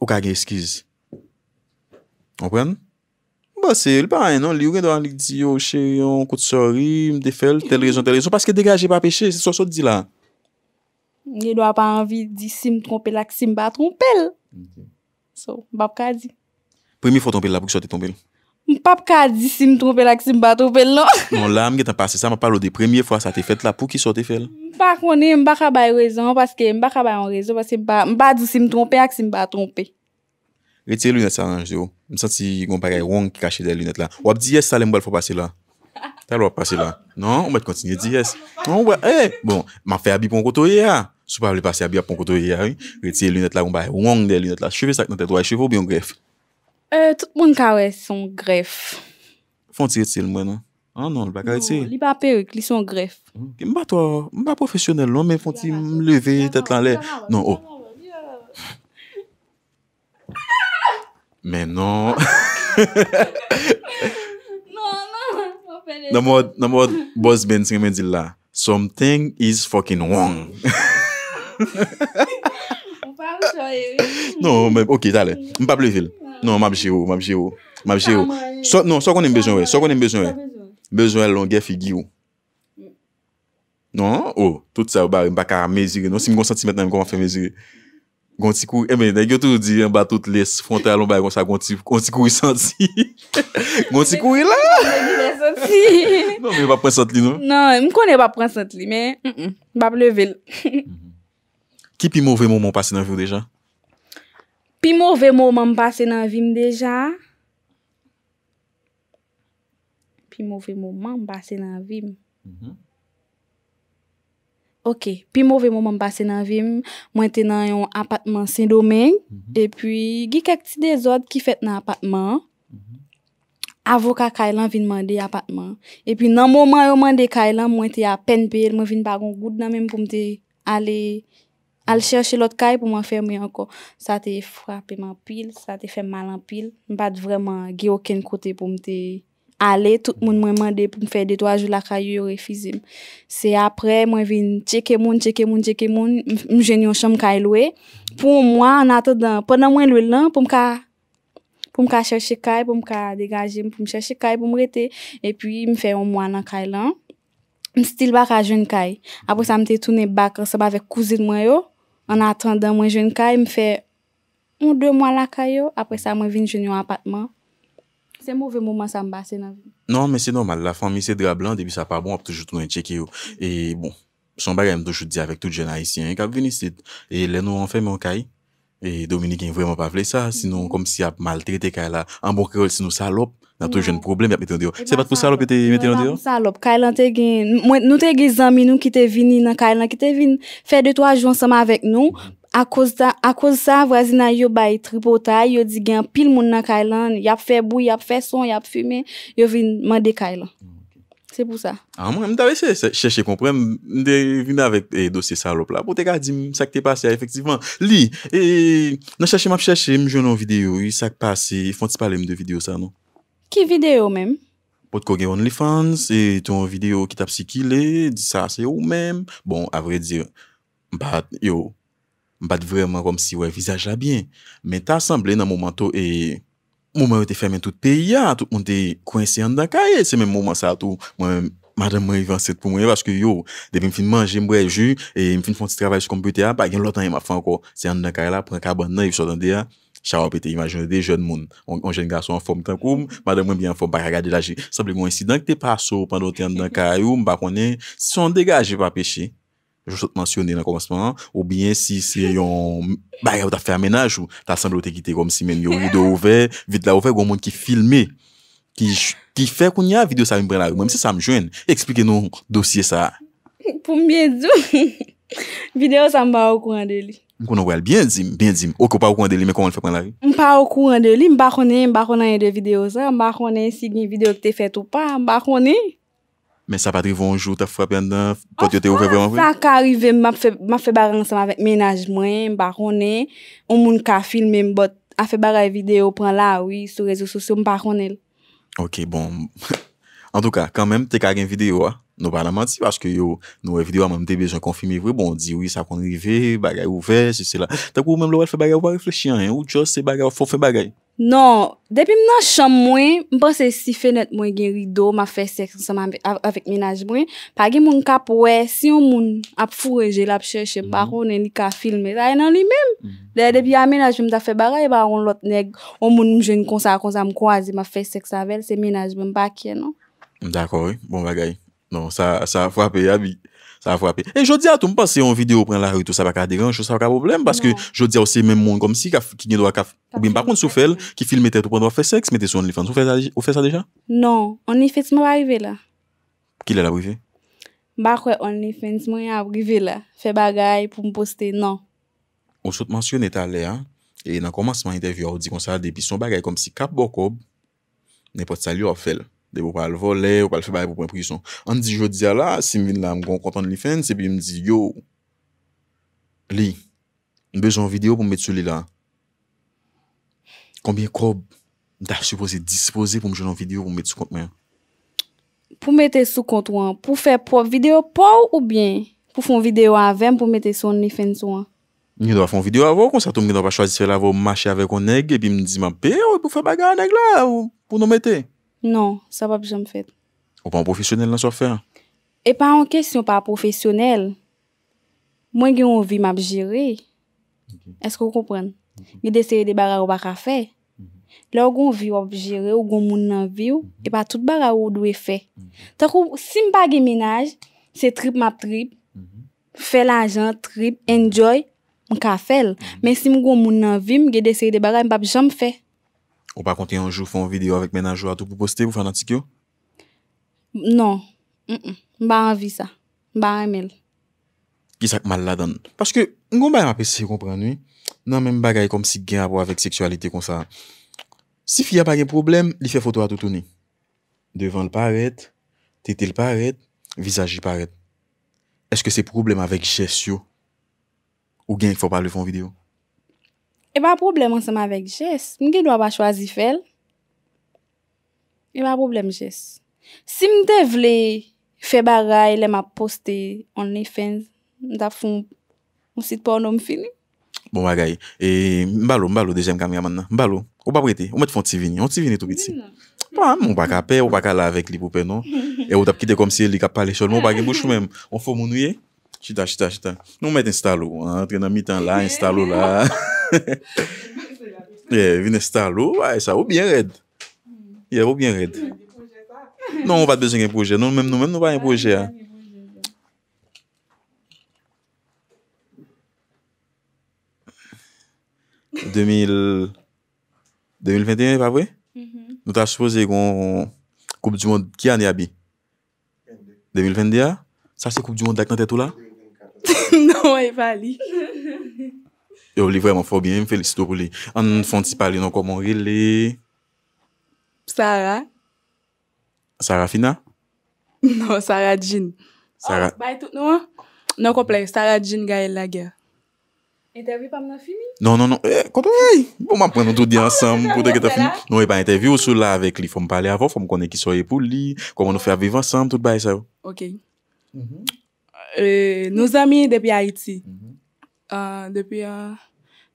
Ou ka gen eskiz Anpren? Mba se, l pa ay nan Li ou gen do anlik di yo cheryon, kout sori, mde fel, tel rezon, tel rezon Paske degaje pa peche, se so so di la Nye lwa pa anvi di si m trompe lak si m ba trompe l. So, m ba pka di. Premye fwa trompe lak pou ki sote trompe l? M pa pka di si m trompe lak si m ba trompe l lak. Non la, *laughs* m gen tan pase sa, m pa palo de premye fwa sa te fete lak pou ki sote fel. M pa kone, m ba kaba yon rezon, m ba kaba yon rezon, m ba di si m trompe lak si m ba trompe. Retire lunet sa lan, Jeo. M senti yon pare yon kache del lunet la. Wap di yes sa le mbal fwa pase lak? Ta lo ap pase la. Non, ou mwen kontinye diyes. Non, ou mwen... Eh, bon, man fe abi pou an ah. koto ye ya. Sou pa li pase abi ap pou an koto ye ya. Reti e lunet la, ou mwen bae wong de lunet la. Cheve sak nan te droye cheve ou bi an gref? E, tout mwen kawe son gref. Fon ti reti el mwen an? An non, li ba kare ti? Non, li ba pe wik, li son *laughs* gref. Mwen ba to, mwen ba profesyonel. Non, men fon ti mleve, tet lan *laughs* le. Non, o. Men non. Men non. Namwo, namwo, boz ben, se gen men di la, something is fucking wrong. Mpa ou choye we. Non, ok, tale. Mpa plefil. Ah. Non, mpa bichye ou, mpa bichye ou. Mpa bichye ou. Non, so konen bejoun we. So konen bejoun we. Bejoun we longye figi ou. Non, ou, oh, tout sa ou bari, mpa ka mezi we. Non, si mkon senti metna, mkon ma fe mezi we. Gonti kou, eme, negyo tou di mba tout les fonte alon ba yon sa gonti, gonti kou yon santi. *laughs* Gonti kou yon la. Gonti yon santi. Non, men wap prensant li nou. Non, m konen wap prensant li, men, mbap mm, mm, leve l. *laughs* Ki pi mou ve mou moun pase nan vim deja? Pi mou ve mou moun pase nan vim deja? Pi mou ve mou moun pase nan vim? Mbap mhm. leve l. Ok, pi mou ve mou mwen basen nan vim, mwen te nan yon apatman sin domen, mhm. epi gi kek ti de zot ki fet nan apatman, mhm. avoka kailan vin mande apatman, epi nan mou mwen yon mande kailan, mwen te apen pe, mwen vin bagon goud nan men pou mte ale, ale chershe lot kail pou mwen fermi anko. Sa te frape man pil, sa te ferm malan pil, mwen pat vreman gi oken kote pou mte... Ale, tout moun mwen mande pou mwen fè 2-3 joul la kayo yore fizim. Se apre mwen vin tcheke moun, tcheke moun, tcheke moun, mwen jenye yon chanm kaye lwe. Pou mwen mwen lwe lan pou mwen ka chèche kaye, pou mwen ka degajim, pou mwen chèche kaye, pou mwen rete. E pi mwen fè yon mwan nan kaye lan. Mwen stil baka jenye kaye. Apo sa mwen te tounen baka seba vek kouzid mwen yo. An atan dan mwen jenye kaye mwen fè 1-2 mwan la kaye yo. Apo sa mwen vin jenye yon apatman. Se mouve mouman sa mbase nan vi? Nan men se normal, la fami se drablan, debi sa pa bon ap toujou tonen cheke yo. E bon, son bagay mdoujou di avek tout jenay siyen, e kap vini sit, e le nou anfe men kay, e Dominique yon vreman pa vle sa, sinon kom si ap maltrete kay la, anbo krol si nou salop, nan toujou jen problem yap meten diyo. Se pat pou salop yon te meten diyo? Nan salop, kay lan te gen, mwen nou te gen zami nou ki te vini nan kay lan ki te vini, fe de to a jou ansama avek nou, A kouz sa, vwazina yo bay tripo ta, yo di gen pil moun na kailan, yap fe bou, yap fe son, yap fume, yo vin mande kailan. Se pou sa. A mwen, mwen ta ve se se cheche kompre, mwen de vin avet dosye salop la. Bo te gadi msak te pase ya efektivman. Li, e, nan chache m ap chache, m joun an videyo, m sak pase, fwant se pale m de videyo sa nou? Ki videyo ou men? Pot kogue OnlyFans, e ton videyo ki ta psikile, di sa se ou men. Bon, avre dire, m pat yo... bat vreman kom si wè vizaj la byen. Men ta asamble nan mouman to, e, mouman yo te fèmen tout pe ya, tout moun te kwen se yon dan kare, se men mouman sa to, mwen madan mwen yon vanset pou mwen, baske yo, devin fin manje mbre ju, e mfin fon ti travay sou kompute ya, bagen lotan yon ma fanko, se yon dan kare la, pou yon kabon nan yon sotande ya, chawan pete imajone de joun moun, yon joun gaso an form tan koum, madan mwen bi an form baka gade la je, asamble mwen si dan ki te paso, pandou te yon dan k Jousote mansyone nan komansman an, ou bien si yon bagay ou ta fè amenaj ou ta asemble ou te gite kom si men yon video ouve, video ouve ou yon moun ki filme, ki fè kon yon video sa yon brelari, mwen si sa m jwen, eksplike nou dosye sa. Pou m bien zou, video sa m ba ou kouan deli. M konon wèl, bien zim, bien zim, ok ou pa ou kouan deli, men konon fè kon lari? M pa ou kouan deli, m bakone, m bakone yon de video sa, m bakone si gwen video ki te fèt ou pa, m bakone... Men sa pa drivou anjou ta fwa benda pot yo te ouve vreman vreman? Ok, sa ka arrive, ma fe barel anseman vek menajmwen, mba kone, ou moun ka filme mbot, a fe barel video pran la, oui, sou rezo sosyo mba kone. Ok, bon, *laughs* en tou ka, kan men te kagen video a, ah. nou parlamant si, vache ke yo nou e video a ah, men mte bejan konfimi vreman, bon, di oui sa konrive, bagay ouve, se se la. Tak ou men mlo wèl fe barel wèl reflechyan, ou tjo se bagay wèl fò fè bagay? Non, depi mna chanm mwen, mpa se si fenet mwen gen rido, ma fe seks avèl avèk menaj mwen, pa gen moun kap wè, si yon moun ap fure, jel ap cheche, baron, mhm. en li ka filme, la yon e an li men. Mhm. Depi ya menaj mwen ta fe baray, baron lot neg, yon moun mwen jen konsa konsa mwen kwa zi, ma fe seks avèl, se menaj mwen bakye, non? D'akor, yon, bon bagay. Non, sa fwape yabik. Sa va fwape. E jodi a tou mpase yon video pren la houtou, sa va ka deyren, sa va ka problem, paske jodi a ou se men mwen kom si ki nye do a kaf, ou bin bakoun sou fèl, ki film etè tou pren do a fè seks, metè sou on li fèn. Sou fè sa deja? Non, on li fè ti mwen wè a rive la. Kilè la wè vè? Bakwen on li fèn ti mwen wè a rive la, fè bagay pou mposte nan. O sot mwansyon etè a lè a, e nan komansman interview a ou di kon sa a depisyon bagay, kom si kap bokob, ne pot salyo wè fèl. De pou pal vole ou pal febaye pou pren prison. An di jodi a la, si m vin la m gon kontan li fen, se pi m di yo, Li, m bezon video pou m met sou li la. Kombi e kob, m taf supose dispose pou m jounan video pou m met sou kont men. Pou mette sou kont wan, pou fe pro video pou ou bien? Pou fon video avèm pou mette sou ni fen sou wan? Nye do a fon video avèm, konsa tou m geno pa chwazi se fe la vo, mache avè kon neg, e pi m dizi man, pe ou pou fe bagan neg la ou pou nou mette? Non, sa pap jom fèt. Ou pa an profesyonel nan sa fèt? E pa an kesyon pa an profesyonel, mwen gen yon vi map jire, esko yon kompren? Gen desere de barra ou baka fèt. Lò ou gen vi wap jire, ou gen moun nan vi ou, e pa tout barra ou dwe fèt. Takou, si mpa gen minaj, se trip map trip, fè la jan, trip, enjoy, mka fèl. Men si mwen gen moun nan vi, mwen gen desere de barra ou baka jom fèt. Ou pa konti anjou fon videyo avik menanjou atou pou poste pou fanatik yo? Non, mba anvi sa, mba anmel. Ki sak mal la don? Paske, ngou bayan apes se kompran nou, nan men bagay kom si gen apo avik seksualite kon sa. Si fi apage problem, li fe foto atou touni. Devan l paret, tete l paret, visaj l paret. Eske se problem avik jesyo? Ou gen fwa pale fon videyo? E ba problem anseman vek jes Mke nou a ba chwazi fel E ba problem jes Si mte vle Fe baray le ma poste On e fen On sit porno mfini Bon bagay e, Mbalo mbalo deje mkame ya manna Mbalo ou ba prete ou met fon tv ni mm. Ou baka apè ou baka la vek li poupe non E ou tap kite kom si el li kap pale Cholman ou bagay mbouchou men On fò mounye Chita chita chita Nou met installou Mwen tre nan mi tan la installou la *laughs* *laughs* e, vine star lou wè, sa wè bien red yè wè bien red non, wè wè bezèn gen proje, nou mèm nou mèm nou wè gen proje 2021, wè wè? nou ta suppose kon koup di mond, kia ni abie? 2021? sa se koup di mond lak nan tetou la? *laughs* non, wè wè vali Yo li vwèman fò bèm, fèlisto pou li. An nou fònti pali nou kòp moun rile. Sara? Sara Fina? *laughs* Non, Sara Jean. Oh, bay tout nou an? Non komple, Sara Jean ga el lage. Etevi pwèm nou fimi? Non, non, non, e, koto vèy! Mwen mwen pren nou tout di ansam pou dek ete fimi. Nou e pa entevi ou sou la avek li fòm pale avò, fòm konen ki soy e pou li. Kòp moun nou fèm vive ansam tout bay sa yo. Ok. Mm-hmm. Euh, nou zami depi Haiti. Mm-hmm. Depi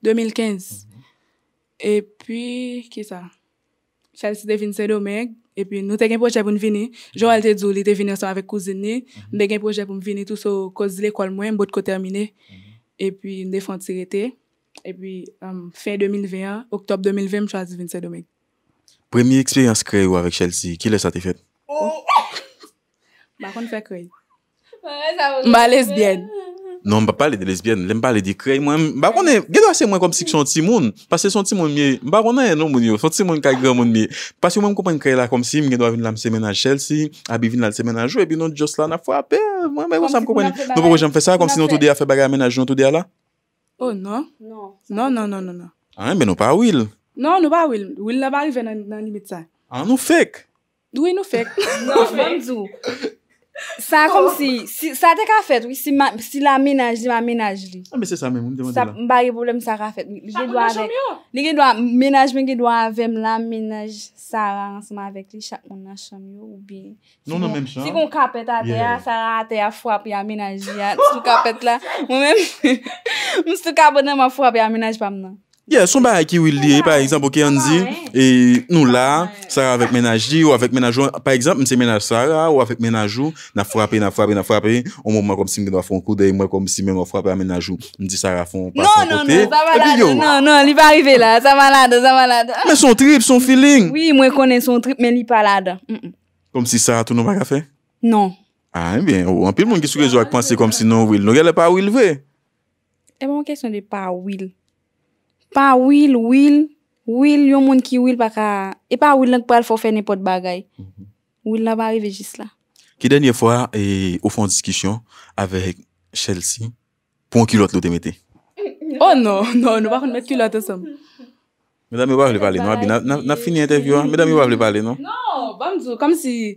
2015 E pi Ki sa Chelsea devine se domen E pi nou te gen proje pou m vini Jou al te djou li te vini asan avek kouzine M de gen proje pou m vini tout sa Kozile kwa l mwen m bot ko termine E pi m defante si rete E pi fin 2021 Oktob 2020 m chansi devine se domen Premi eksperyans kre ou avek Chelsea Ki le sa te fet Ma kon fè kre Ma lesbyen Non, mba pale de lesbyen, lèm pale de krey mwen. Mba kone, gè do a se mwen kom si k son timoun. Pase son timoun mwen, mba kone eno moun yo, son timoun kak gè mwen mwen. Pase mwen kom en krey la kom si mwen gè do a vin la msemenan chel si, a bi vin la msemenan jou, e bi non jos la na fwa apè, mwen mwen mwen sam kom eni. Non pou kou jen fè sa kom si nou toudè a febari a menaj nou toudè a la? Oh, non. Non, non, non, non, non. non. A, ah, mwen nou pa will. Non, nou pa will. Will naba arrive nan limit sa. A, nou fèk. Sa kom non. si, sa te ka fet, si la menaj li, ma ah, menaj li. A, me se sa men, mwen demande la. Mbagi problem sa ka fet. Sa kon na chom yo? Ligi do a, menajmen ki do a ve, mla menaj Sara ansama vek li, sa kon na chom yo ou bini. Non, non, men chom. Si kon kapet ate ya, Sara ate ya fwa api ya menaj ya, mwen se tou kapet la, mwen se tou kapet nan mwa fwa api ya menaj pa mnena. Yeah, sou mba a ki will liye, par exemple, ki an di, nou la, Sara vek menaj di, ou avek menaj ou, par exemple, mse menaj Sara, ou avek menaj ou, na frapi, na frapi, na frapi, ou mwen mwen kom si mwen wafon koude, mwen kom si mwen wafrapi a menaj ou, mdi Sara fon pasan kote. Non, non, non, sa malade, non, non, li pa rive la, sa malade, sa malade. Men son trip, son feeling. Oui, mwen kone son trip, men li pa lade. Kom si Sara tou nou maka fe? Non. Ah, mwen, ou anpil mwen kiske jwa kpansi kom si non will, nou gale pa will ve? Eman, eh kesyon de pa will pas will will will yon moun ki wil pa ka e pa wil lank faut faire fè nepot bagay n'a mhm. pas wil la là. Qui jis la ki denye fwa e au fond discussion avec Chelsea pour un kilot ou te mette oh non non nou pas mettre met culotte ensemble. Mesdames, vous voulez parler, non? n'a, a fini l'interview, hein? mesdames, vous voulez parler, non? Non, comme si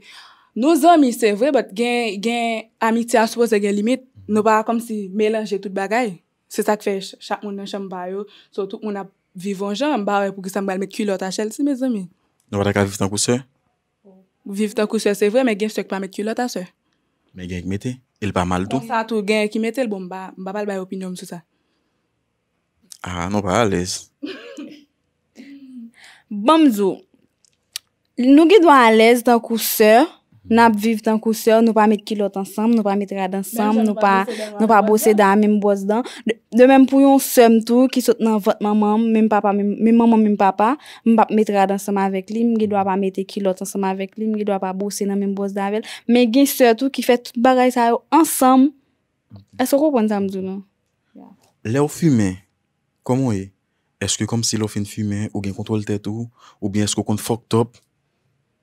nos amis, c'est vrai, mais gain, gain, amitié à supposer gain limite, nous pas comme si mélanger tout bagaille. Se sa k fech, chak moun nan chanm bayo. Sotou moun a vivon jan, mba we pou gisa mbal met kulot a chel si, me zomi. Nou wata ka viv tan kousè? Viv tan kousè, se vre, me gen sèk pa met kulot a sè. Me gen ek metè? El pa mal do? Sato gen ek metè, mba bal bayo opinyon msa sa. Ah, nou pa alèz. Bamzou, nou ki dwa alèz tan kousè... Nap viv tan kousè, nou pa met kilot ansanm, nou pa met rad ansanm, nou pa bose dan, mèm bose dan. De mèm pou yon sèm tou ki sot nan vòt maman, mèm maman mèm papa, mèm pa met rad ansanm avek li, mèm gen do pa met kilot ansanm avek li, mèm gen do pa bose nan mèm bose dan vel. Mèm gen sèm tou ki fè tout bagay sa yo ansanm, esko kou pon tamdoun nou? Le ou fume, koum ou e? Eske koum si le ou fume ou gen kontol tè tou, ou bien eske kon fok top,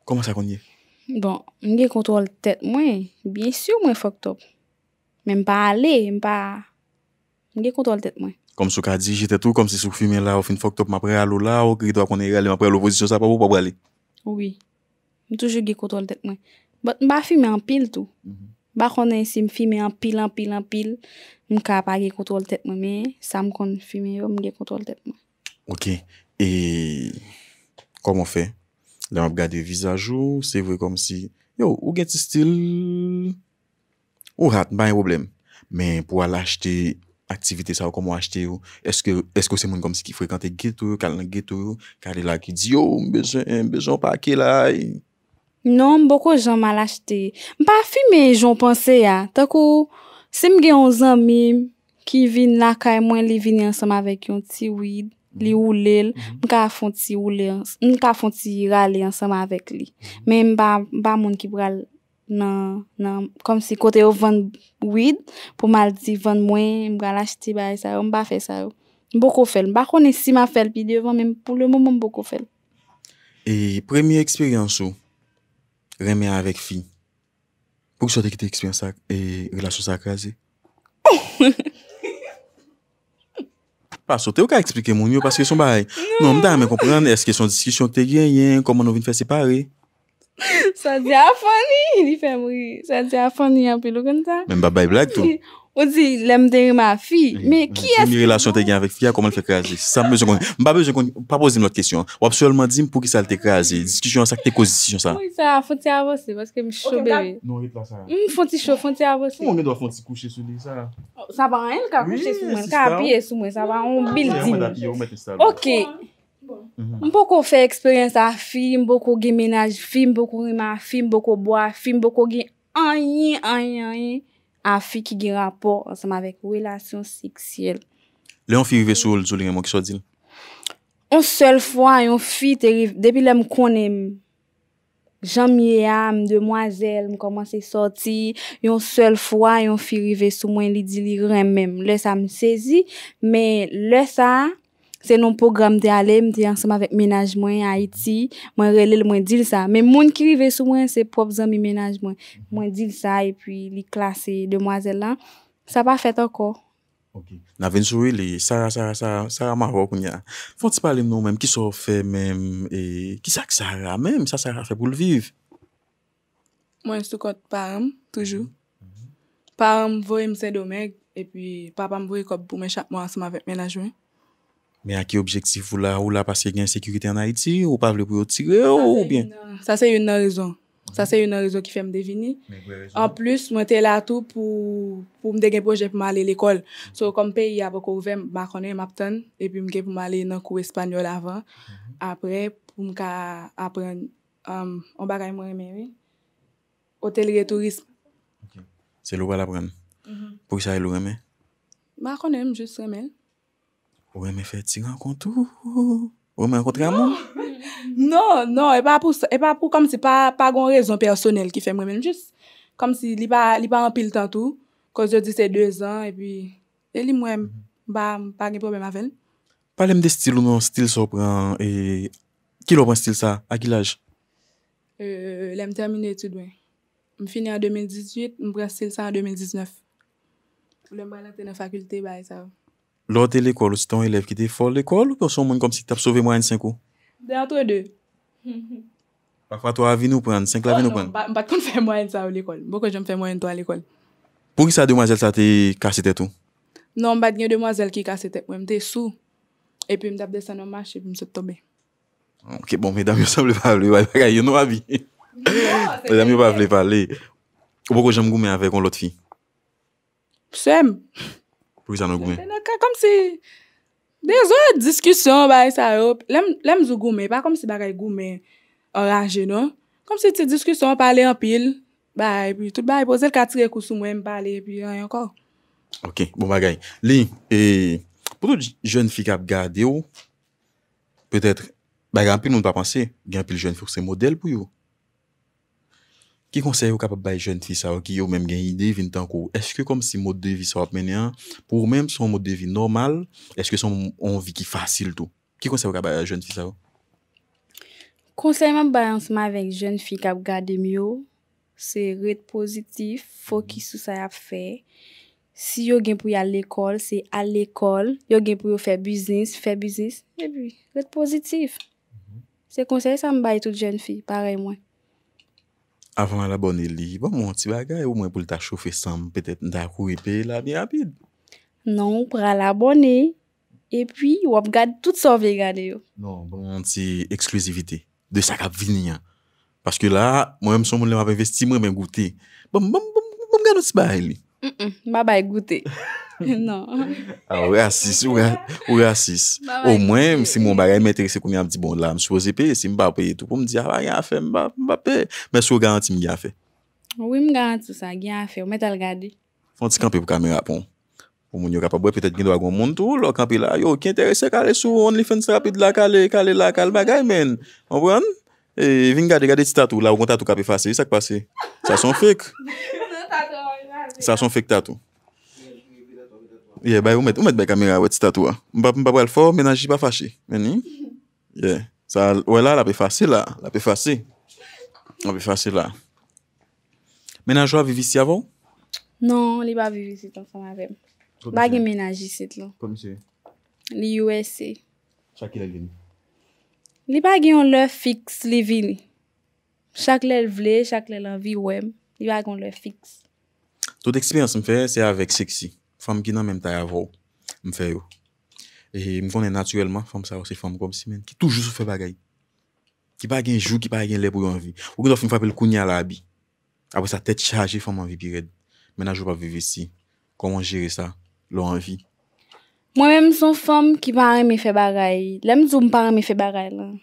kouman sa kon yek? Bon, mwen ge kontrol tèt mwen, biye syou mwen fok top. Men mpa ale, mwen pa... Mwen ge kontrol tèt mwen. Kom sou ka di, jete tou, kom si sou fime la, ou fin fok top, mwen pre alou la, ou gri do a konen reale, mwen pre alou pozisyon, sa pa wou pa prale. Ouwi. Mwen toujou ge kontrol tèt mwen. Mwen ba fime an pil tou. Mhm. Ba konen si mwen fime an pil, an pil, an pil, mwen ka pa ge kontrol tèt mwen, me, sa mwen kon fime yo, mwen ge kontrol tèt mwen. Ok. E, komon fe? Lan ap gade vizaj ou, se vwe kom si, yo, ou gen ti stil, ou hat, mba yon problem. Men pou al achete aktivite sa ou kom ou achete ou, eske ou se moun kom si ki fwe kante get ou, kalen get ou, kalen la ki di, yo, mbejon, mbejon pa ke la. Non, mboko jom al achete. Mpa fwi men jom panse ya, takou, se mge yon zanmim ki vin la ka e mwen li vin yon soma vek yon ti wid. Li oulel, mka mhm. afonti oulel, mka afonti rale ansama avek li. Men mba moun ki bral nan, nan, kom si kote yo vand wid, pou mal di vand mwen, mbral achiti baye sa yo, mba fe sa yo. Mbokou fel, mba kone si ma fel pi devan men, pou le moun mbokou fel. E premye eksperyans yo, reme avek fi, pou ki sa dekite eksperyans sa, e relasyon sa akraje? Ouf! *laughs* que t'es au cas d'expliquer mon mieux parce que son bail. Non, m'ta mais comprendre est-ce que son discussion t'es gagné, hein? comment on vient faire séparer. Ça dit à Fanny, il fait mourir. Ça dit à Fanny peu le comme ça. Même pas blague tout. *laughs* Ou di, le mderi ma fi, me ki espo? Mi relasyon te gen vek fi, a komel fe kreaje? Sa mme jekon, mbabe jekon, pa bozi mnot kesyon. Ou apsoelman di mpou ki sa lte kreaje? Diskijyon sa, te koz disisyon sa? Mwen fonte a vose, baske mse chobere. Non, mwen fonte chofonte a vose. Mwen mwen do a fonte kouche sou li, sa. Sa ba, an yon kakouche sou mwen, kakabie sou mwen, sa ba, on bil di mwen. Ok, mpoko fe eksperyens a fi, mpoko ge menaj, fi mpoko rima, fi mpoko boa, fi mpoko ge anyi, a fi ki gira po, anseman vek relasyon seksyel. Le yon fi rive sou, ljou li yon mwen ki chodil? Yon sel fwa, yon fi teri, debi lem konen, jan miye am, demwazel, mwen komanse sorti, yon sel fwa, yon fi rive sou, mwen li di li remem, le sa mwen sezi, men le sa, yon sezi, Se nou program te alem te ansama vek menajmwen Aiti, mwen relel mwen dil sa Men moun ki rive sou mwen se pou wazan mi menajmwen Mwen dil sa E pwi li klasi demwazel la Sa pa fet anko Na ven sou e li, Sara, Sara, Sara Sara ma wakoun ya Foti pale m nou menm ki so fe menm e, Ki sa ki Sara menm, sa Sara fe pou lviv Mwen sou kot Param, toujou Param vowe mse domen E pwi papam vowe kop pou menchap mwen Ansama vek menajmwen Me a ki objektif ou la, ou la pa se gen sekurite an Haiti, ou pa vle pou yot sigre, ou ou bien? Sa se yon an rezon. Sa se yon an rezon ki fe m devini. En plus, mwen te la tou pou mde gen proje pou m ale l'ekol. So, kom peyi, abo kou ve, m bakonnen m aptan, e pi m gen pou m ale nan kou espanyol avan. Mm-hmm. Apre, pou m ka apren, m um, bagay m wè men we. Otel re turism. Se lou pal apren? Mm-hmm. Po ki sa yon lou remen? M bakonnen m jous remen. Ouè mè fè ti nan kontou? Ouè mè kontre a mò? Non, non, e pa pou, e pa pou, kom si pa, pa gon rezon personel ki fè mè mè mè jous. Kom si li pa, li pa anpil tan tou, koz yo di se 2 an, e pi, e li mè mè, mm-hmm. ba, mè pa gen problem a fèl. Palè mè de stil ou non, stil sop ran, e, ki lòp an stil sa, a gilaj? E, e, e, lè mè termine etud wè. Mè fini an 2018, mè brans stil sa an 2019. Lè mè alèpè nan fakultè, ba, e sa wè. Lote l'ekol, ou si ton elef ki te fol l'ekol, ou pou son mwen kom si te apsove mwen yon seng kou? De a tou e de. Pakwa tou avin ou pan? Senkl avin ou pan? Mbak kon fè mwen yon sa ou l'ekol. Boko jom fè mwen yon tou al ekol. Pou ki sa demwazel sa te kase tet ou? Non, mbak gen demwazel ki kase tet ou. Mte sou. Epi mdap de sanomash epi mse tobe. Ok, bon, mwen dam yon sanble pa avle. Waj, waj, waj, yon nou avle. Mwen dam yon pa avle pa. Boko jom gome avle kon lot fi? Sem. Sem. Pou ki sa nou gounen? Kom se, de zon yon diskusyon bay sa yo. Lem zou gounen, pa kom se bagay gounen oranje, non? Kom se ti diskusyon, pale yon pil, bay, pi tout bay, pose l katire kousou mwen pale, pi yon yon kor. Ok, bon bagay. Li, e, pou tou joun fik ap gade yo, petet, bagay yon pil nou npa panse, gen pil joun fik se model pou yo. Ki konseye ou kap bay jen fi sa ou ki yo menm gen ide vin tankou? Eske kom si modevi sa wap menen an, pou menm son modevi normal, eske son onvi ki fasil tou? Ki konseye ou kap bay jen fi sa ou? Konseye mwen bayansman vek jen fi kap gade myo, se ret pozitif, fokis ou sa ya fe. Si yo gen pou yal ekol, se al ekol, yo gen pou yo fe biznis, fe biznis, ebi, ret pozitif. Mhm. Se konseye sa m bay tout jen fi, pare mwen. Avan man ti bagay, ou mwen pou li ta chofe san, pulentakou epè la bon, mi apil. Non, pralabone, epi wap gade tout sa viga deyo. Non, mwen bon, ti eksklusivite, de sa kap vin ya. Pasku la, mwen ye mson moun lè wap investi mwen men gote. Pompompompon, mwen gade tout sa bagay li. M-m, mba bay gote. *laughs* Non. Ah, ou rasis, ou rasis Ou mwen si moun bagay mwen terese koun yon di bond la Mwen shwoze pe, si mwen bape eto Mwen di a, a yon afe, mwen bape Mwen shwo gan an ti mwen gan afe Ou mwen gan an ti sa, yon afe, ou mwen tal gade Mwen ti kampe pou kamera pon Ou mwen yon kapa bwe petet gindo a goun moun tou Lo kampe la, yo ki enterese kale sou On li fens rapid la, kale, kale la, kale bagay men Mwen bran? E vin gade, gade ti tatou, la ou kon tatou kape fase Sa kpase? Sa son fek? Sa son fek tatou Ye, bay ou met, ou met bay kamera wet statwa. Mbap mbap wèl fò, menanji pa fache. Meni? Ye. Sa, wè la, la pe fache la. La pe fache. La pe fache la. Menanjwa vivisi avon? Non, li ba vivisi ton sanavem. Ba gen menanjisi ton. Komise? Li Yose. Chak li lè vini? Li ba gen yon lè fix li vini. Chak lè vli, chak lè lè vi wèm. Li ba gen yon lè fix. Tout experience mfe, se avek seksi. Femm ki nan menm tay avou, mfe yo. E mwen fonde naturelman, femm sa vokse, femm gom si men, ki toujou sou fe bagay. Ki bagen jou, ki bagen le pou yon vi. Ou ki dof mwen fapel kunya la bi. Apo sa tet chaje, femm anvi pi red. Mwen a jou pa vive si. Koman jire sa, lò anvi. Mwen menm son femm ki baray me fe bagay. Lem zou mparay me fe bagay nan.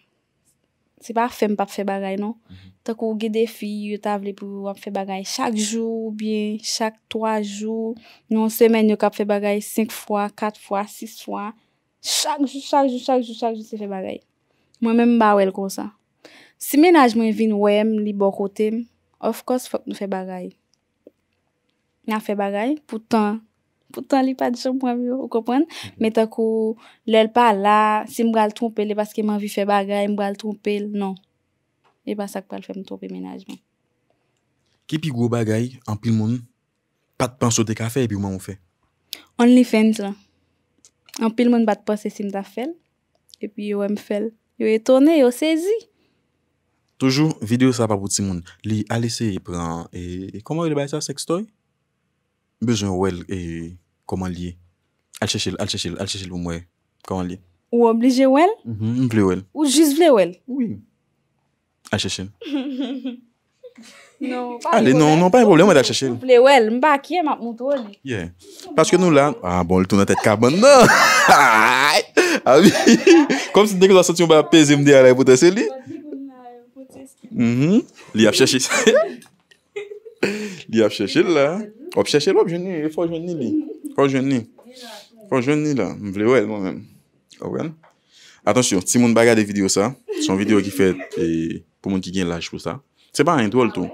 Se pa fèm pa fè bagay, non? Takou gede fi, yo ta vle pou am fè bagay. Chak jou, bien, chak toa jou. Nou semen yo ka fè bagay 5 fwa, 4 fwa, 6 fwa. Chak jou, chak jou, chak jou, chak jou se fè bagay. Mwen men mba wèl kon sa. Si menaj mwen vin wèm li bo kote, ofkos fòk nou fè bagay. Nan fè bagay, poutan... Poutan non. li pa di chan mwa myo, ou kopwenn. Meta kou, lèl pa la, si mbra l trompe, li baske mwa vi fè bagay, mbra l trompe, non. Li basak pa l fèm ton remenajmen. Ki pi gwo bagay, anpil moun, pat panso de kafe, epi ouman ou fè? On li fèm zlan. Anpil moun bat pasè sim da fèl, epi yo m fèl, yo e tonè, yo sezi. Toujou, video sa papout si moun. Li alese, yi pran, e koman yu li bay sa seks toy? Bejoun wèl, e... Koman li? Alchechil, alchechil, alchechil pou mwe. Koman li? Ou oblije wel? Mple wel. Ou jis mhm, vle wel? Oui. Alchechil. *laughs* Non, pa yon. Ale, non, non, pa yon probleme de alchechil. Mple wel, mba kye map mwoto wole. Ye. Paske nou la, ah bon, li tou nan tet kabon nan. A mi, kom se dek ou zan santi ou ba peze mde alay bote se li. Li ap chechil. *laughs* Li ap chechil la. Op chechil, op jenye, fò jenye li. Fon jwen ni. Fon jwen ni la. Mwen vle wè lò men. Ok wè? Atensyon. Ti moun baga de video sa. Son video ki fè. E pou moun ki gen laj pou sa. Se pa an yon tol tou.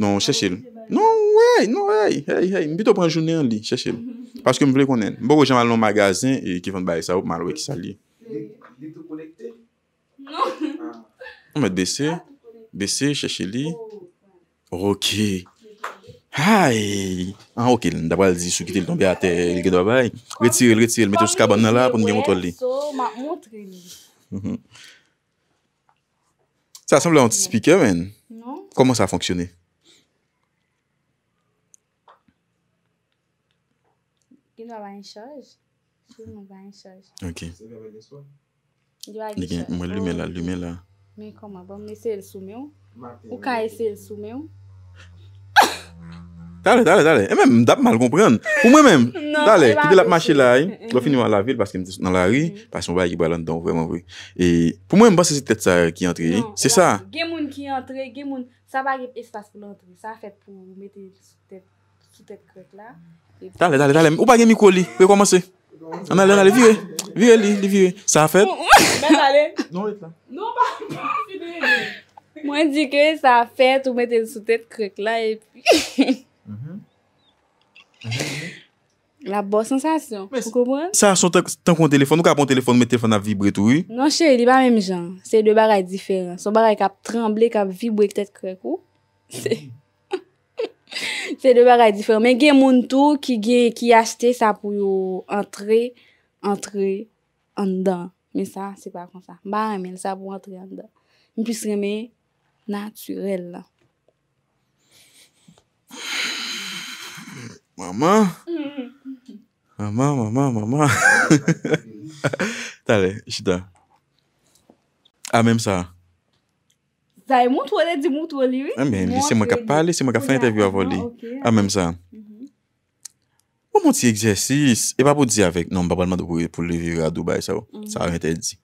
Non, chèche li. Non, wè. Non, wè. Hey, hey. Mwen bito pran jouni an li. Chèche li. Paske mwen vle konen. Mwen bojèman lò magazin. E ki fon baga sa wè. Mwen wè ki sa li. Li pou konekte? Non. Mwen non, desè. Desè, chèche li. Ok. Ok. Hai! An ah, okil. Ndabwa li di soukite li tombe ate il gredwa bay. Retirel, retirel. Mete jous ka ban nan la pou ni gen moutre li. Sa asemble an ti spike men? Non. Koman sa fonksyone? Gine wap a in charge? Sou moun wap a in charge. Ok. Mwen lume la, lume la. Mwen koma vam. Mwen se el soume ou. Ou ka e se el soume ou. Dale, dale, dale. E eh, men mdap mal kompren. Pou mwen men, *laughs* non, dale, kide lap mache la yi. Lopini wan la vil, paske mtis nan la ri. Paske mwa yi ki balan don, vreman vri. E pou mwen mbase si tet sa ki yi entre, se sa. Gen moun ki yi entre, gen moun sa baget espas pou l'entre. Sa a fet pou mwete su tet, ki tet krek la. Dale, dale, dale. Ou baget mikoli? Ve komase. Anale, anale, vire. Vire li, vire. Sa a fet. *laughs* Ben dale. Non, etan. Non, pa. Mwen di ke sa a fet ou mwete su tet krek la. E pi. Mhm. La bo sensasyon Fou kompon? Sa, son tenk pon telefon Ou ka pon telefon Mwen telefon ap vibre tou yu? Non chè, li ba mèm jan Se de baray difer Son baray kap tremble Kap vibre ktèt kre kou Se *laughs* de baray difer Mwen gen moun tou Ki gen, ki achete Sa pou yo Entré Entré An dan Mwen sa, se pa kon sa Ba mèm, sa pou yo Entré an dan Mwen pwis remè Naturel Ah Maman, maman, maman *laughs* Tale, jida A menm sa Zaye, moun tou wale di moun tou wale A menm li, se mwen ka pale, se mwen ka fè interview avon li ah, A menm sa Moun moun ti egzersis E babou di avek, nan babou anman do kouye pou levye A Dubai sa wou, mm. sa wè interdi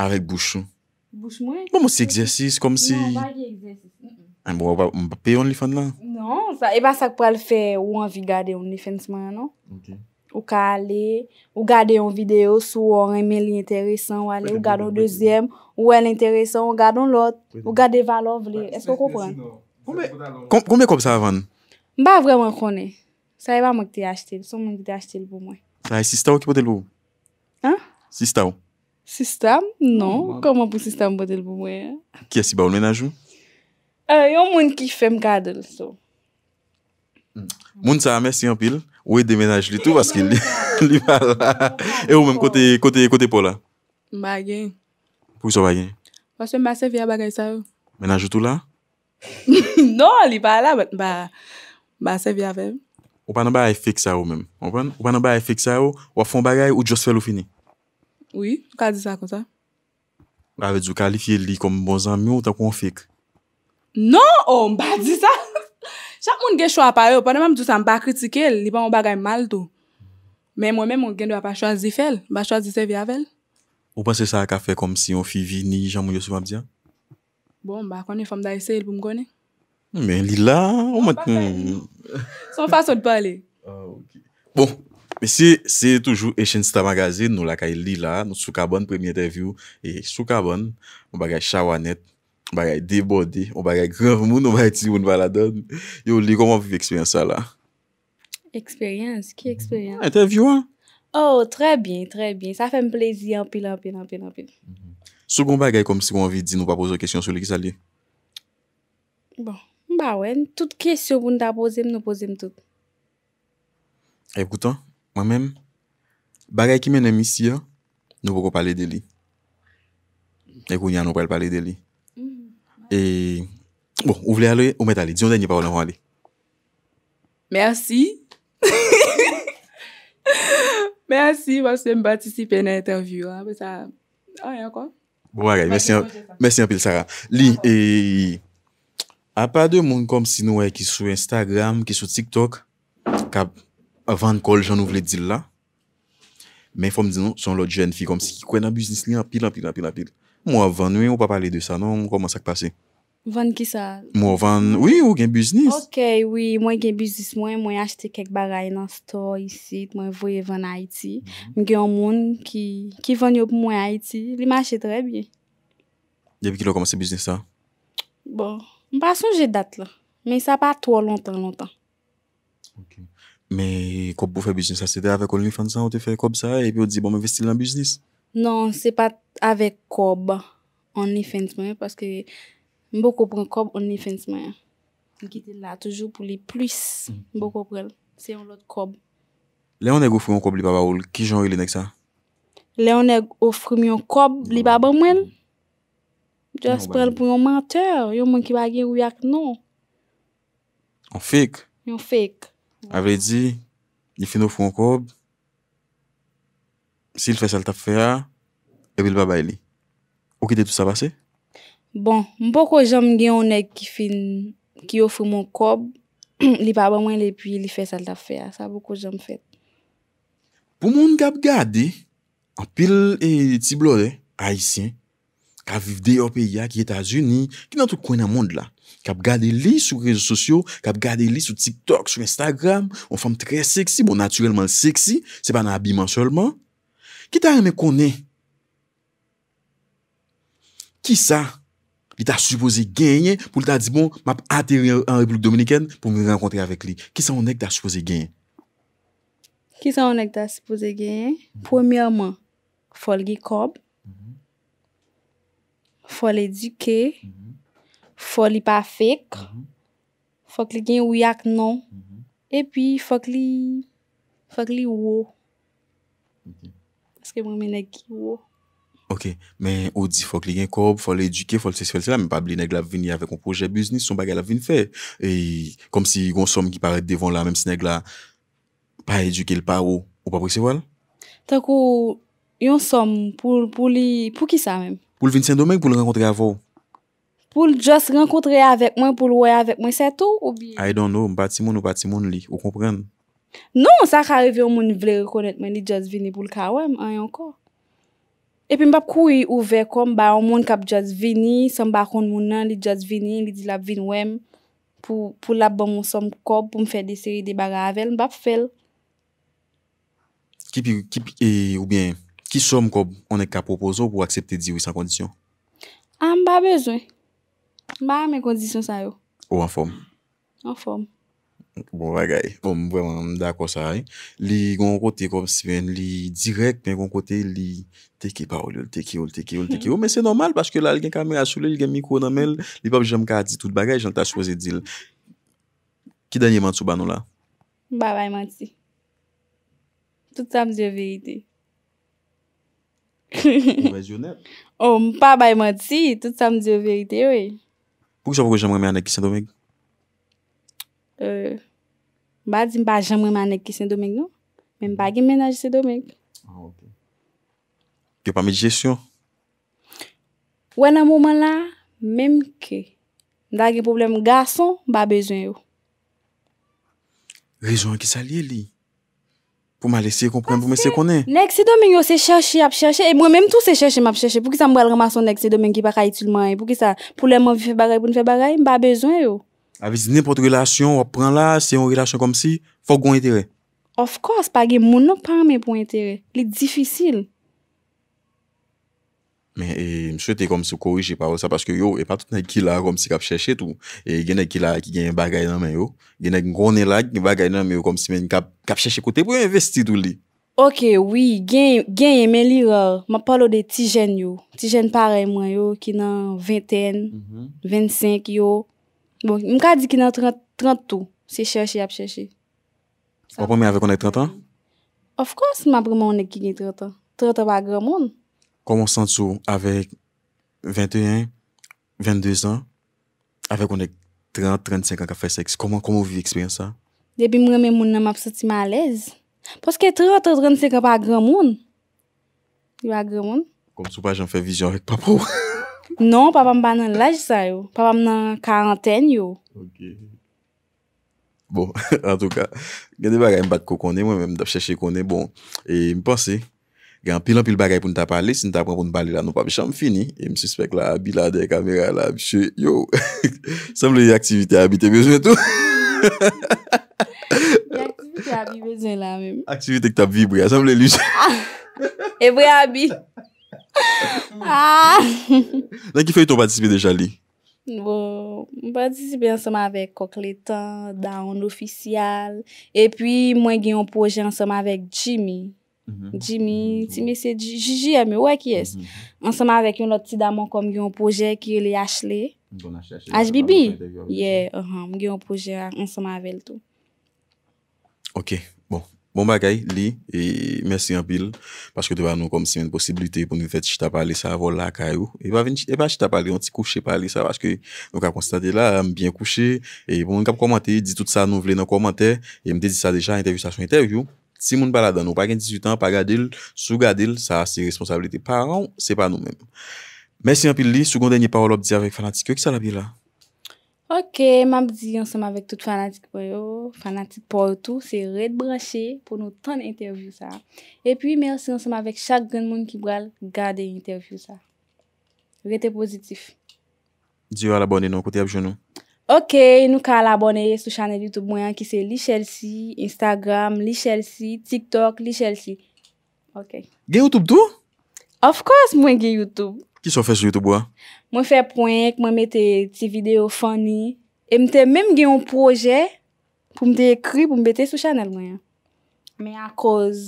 Avek bouchou Moun moun si egzersis, kom si Moun moun si egzersis Moun moun papeyon li fènd la Non, eh e ba sak pral fè ou anvi gade yon defenseman, non? Ok. Ou ka ale, ou gade yon video sou ou an reme li enteresan, ou ale, ou gade yon deuxième, ou el enteresan, ou gade yon lot, ou gade yon valor vle, espo koupran? Koume koube sa avan? Mba vreman kone, sa e ba mwen ki te achete, son mwen ki te achete l pou mwen. Ta e sistem ki bote l pou? Ha? Sistem? Sistem? Non, kouman pou sistem bote l pou mwen? Ki asiba ou l menajou? Yon mwen ki fem gade l sou. Mm. Moun sa ames yon pil Ou e demenaj li tout E *laughs* ou menm kote pola Mba gen Po yon sa wagen Mba se vya bagay sa ou Mnenaj ou tout la *laughs* Non li bala Mba se vya fe Ou panan ba e fek sa ou menm Ou panan ba e fek sa ou Ou a fon bagay ou just fel bon ou fini Ou ka di sa kon sa Ou ave di kalifiye li Kom bon zanm yo ta kon fek Non ou mba di sa Mba se vya bagay sa Chak moun gen chwa pa yo, pwene mam djousan pa kritike l, li pa moun bagay mal to. Men moun men moun gen dwa pa chwa zi fel, ba chwa zi se vi avel. Ou pan se sa ka fe kom si yon fi vi ni jan moun yosu mabdian? Bon, ba konen fom da yi sel pou mgonen. Men li la, ou mat moun... Son fason pa li. Bon, se se toujou Echensita Magazine, nou la kay li la, nou soukabon premye tevyou, e soukabon, moun bagay chawanet. Ou bagay debode, ou bagay grav moun, ou bagay ti yon baladon. Yo li, koman vi fe eksperyans sa la? Eksperyans? Ki eksperyans? Etev yon? Ou, tre bin, tre bin. Sa fe mplezi anpil, anpil, anpil, anpil. Sou bon bagay kom si koman vi di nou pa pozo kesyon sou li ki sa li? Bon, ba wen, tout kesyon pou nou da pozem, nou pozem tout. Ekoutan, wamem, bagay ki menem isi yo, nou pou ko pale de li. Ekoun ya nou pale pale de li. E, bon, ou vle aloye, ou met aloye. Diyon denye parol anwen aloye. Mersi. *laughs* Mersi. Mersi mbati si penen interview. A, anwen akon. Ware, mersi anpil Sara. Li, ah, ah. e, a pa de moun kom si nou wè e ki sou Instagram, ki sou TikTok, ka van kol jan ou vle dil la, men fòm di nou, son lòt jen fi kom si ki kwen anbiznis li anpil anpil anpil anpil anpil. Mwen avan, mwen ou pa pale de sa, non? Mwen koman sa kpase. Van ki sa? Mwen avan, oui, ou gen biznis. Ok, oui, mwen gen biznis mwen, mwen achete kek baraye nan store isi, mwen voye van Haiti. Mhm. Mwen gen yon moun ki, ki vanyo pou mwen Haiti, li mwache trebi. Depi ki lò koman se biznis sa? Bon, mwen pason jè dat la, men sa pa to lontan lontan. Men, kop pou fe biznis sa, se te ave kolonifan san, ou te fe kop sa, e pi ou di, bon, mwen vesti lan biznis? Non, se pa avek kob anifensman, paske mbo kopren kob anifensman. Gite la toujou pou li plis, mbo kopren. Se yon lot kob. Le yon neg ofre yon kob li baba ou, ki jan yon le nek sa? Le yon neg ofre yon kob li baba mwen? Jwa spre l pou yon menteur, yon mwen ki bagen ou yak nou. Yon fek? Yon fek. A ve di, yon fin ofre yon kob, Si li fè salta fè ya, epi li pa bay li. Okite tout sa basè? Bon, mpoko jom gen yon ek ki fin, ki ofi moun kob, *clears throat* li pa bay mwen li, epi li fè salta fè ya. Sa mpoko jom fè. Pou moun kap gade, apil e, tiblo de, haisyen, kap vivde yon peya ki Etasuni, ki nan tout kwen nan moun la. Kap gade li sou rezo sosyo, kap gade li sou TikTok, sou Instagram, ou fèm tre seksi, bo naturelman seksi, se pa nan abiman solman. Ki ta reme konen? Ki sa li ta supose genyen pou li ta di bon, map ati en Republik Dominikèn pou mwen renkontre avek li? Ki sa mwen ek ta supose genyen? Ki sa mwen ek ta supose genyen? Pwemirman, fwa li ge kob, fwa li eduke, fwa li pa fek, fwa li gen ou yak non, e pi fwa li ou ou. Se mwen men ek ki wou. Ok, men ou di fok li gen kob, fok li eduke, fok li se se fel se la, men pa bli neg la vini avek ou proje biznis, son baga la vini fe. E, kom si yon som ki paret devon la, mem si neg la pa eduke l pa ou, ou pa prese wala? Tak ou, yon som pou li, pou ki sa men? Poul vin sen domen pou l renkontre avou. Poul just renkontre avek mwen pou l woy avek mwen, se to ou bi? I don't know, pati moun ou pati moun li, ou komprende? Non, sa kareve yon moun vle rekonetmen li jaz vini pou lka wèm, an yon kor. E pi mbap kou yi ouve kom ba yon moun kap jaz vini, san bakon moun nan li jaz vini, li di la vin wèm, pou la ban moun som kob pou m fè de seri de baga avèl, mbap fèl. Ki pi ou bien, ki som kob an e ka propozo pou aksepte di wè sa kondisyon? An ah, ba bezwen. An ba an mè kondisyon sa yo. Ou an form? An form. Bon bagay, om breman mda kwa sa ay. Li gong kote kom si ven, li direk pen gong kote, li teke pa ou li, li teke ou, li teke ou, li teke ou. Men se normal, paske la li gen kamera soule, li gen mikou nan men, li pap jem ka ati tout bagay, jen ta souze dil. Ki danye mant sou banou la? Ba bay mant si. Tout sa m diyo verite. Invejyonet? *laughs* Om, oh, pa bay mant si, tout sa m diyo verite wey. Pou ki sa fokou jem reme ane kisendo meg? Euh, ba di m pa jamre ma nek ki sen domen non? yo Men m pa gen menaj se domen Kyo pa me dijesyon Wè nan mouman la Mem ke Ndage problem gason, m ba bezwen yo Rejon ki sa li li Pou ma lesye komprenm M se konen Nek se domen yo se chershi ap chershi Mwen menm tou se chershi ap chershi Pou ki sa m bral ramason nek se domen ki pa kayi tulman Pou ki sa pou lèman vi fe baray pou ni fe baray M ba bezwen yo Ave zi nipot relasyon, wap pran la, se yon relasyon kom si, fok goun entere. Of course, page moun nouk pran men pou entere. Li difisil. Men, e, mswe te kom si korije par wosa, pache yo, e patout nan kila kom si kap cheshe tou. E genen kila ki genen bagay nan men yo. Genen gounen la ki genen bagay nan men yo, kom si men kap cheshe kote pou yo investi tou li. Ok, wii, gen yon men liro, ma palo de ti jen yo. Ti jen parem yo, ki nan 21, 25 yo. Bon, mka di ki nan 30 tou, se chèche ap chèche. O pwèmè avèk wèk wèk 30 an? Of course, mè ap wèk wèk wèk 30 an. 30 ap a gran moun. Koum wèk wèk wèk 21, 22 an, avèk wèk wèk 30, 35 an kwa fè seks. Koum wèk wèk wèk wèk seks? Debi mwèmè moun nan mè ap sèti mè alèz. Poske 30, 35 an ap a gran moun. Yo a gran moun. Kom sou pa jèm fè vizyon wèk papou wèk. Non, papa m ban nan lajisa yo. Papa m nan karanten yo. Ok. Bon, an *laughs* touka. Gade bagay m bat kou kone, m wè m dap chèche kone. Bon, e m panse, gan pilan pil bagay pou n ta pale, si n ta pran pou n pale la nou pa bichan, m fini. E m suspect la abi la dey kamera la bichè yo. *laughs* Semble y aktivite abi te bezwen tou. Y aktivite abi bezwen la mèm. Aktivite ki tap vibre, semble lujan. Ah, Ebre abi. Dan *laughs* ah. ki fè yon ton patisipi de jali? Nou, bon, patisipi anseman avèk kokletan, dan an ofisyal, epi mwen gen yon pojè anseman avèk Jimmy. Mhm. Jimmy, Jimmy mhm. se jiji, mhm. anseman avèk yon lot ti daman kom gen yon pojè ki yon li hach le. HBB? Ye, mwen gen yon pojè anseman avèl tou. Ok. Bon bagay li, e mersi yon pil, paske dewa nou kom si men posibilite, pou nou vet chita pale, sa vol la kayou. E pa chita pale, yon ti kouche pale, sa vache ke nou ka konstate la, m bien kouche, e pou moun kap komante, di tout sa nou vle nan komante, e m de di sa deja, interview sa sou interview, si moun balada nou, pa gen 18 an, pa gadil, sou gadil, sa ase responsabilite. Paran, se pa nou men. Mersi yon pil li, sou gondeni parolob di avèk falantikyo, ki sa la bil la? Ok, mabdi, ansem avèk tout fanatik pou yo, fanatik pou tout, se red branchè pou nou ton intervjou sa. E pi, mersi ansem avèk chak gen moun ki bral gade intervjou sa. Rete pozitif. Diyo alabone nou kote apjoun nou. Ok, nou ka alabone sou chanel YouTube mwen ki se Lichelci, Instagram, Lichelci, TikTok, Lichelci. Ok. Ge YouTube tou? Of course mwen ge YouTube. Ki sou fe sou YouTube mwen? Mwen fè pwenyèk, mwen mè te ti videyo fany. E mwen te mèm gen yon proje pou mwen te ekri pou mwen bete sou chanel mwen. Mwen a koz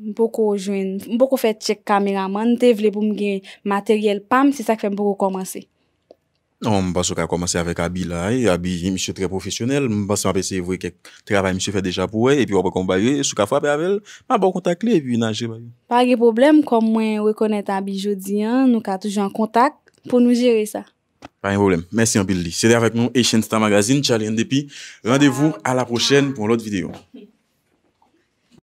mwen pou kou fè tchèk kameraman, mwen te vle pou mwen gen materyèl pam, se sa kwen mwen pou kou koumanse. Non, mwen pa sou ka koumanse avèk Abilay, e Abilay e mwen se trè profesyonel, mwen pa sou apè se vwe kèk trabè mwen se fè deja pou wè, epi wè pou kon baye, sou ka fwa pè avèl, mwen pou kontak lè epi nan jè baye. Pari problem, kon mwen wè konèt Abilay jodi, nou ka touj pour nous gérer ça. Pas de problème. Merci en Billy. C'était avec nous Asian Star Magazine Charlie Ndepi. Rendez-vous à la prochaine pour l'autre vidéo.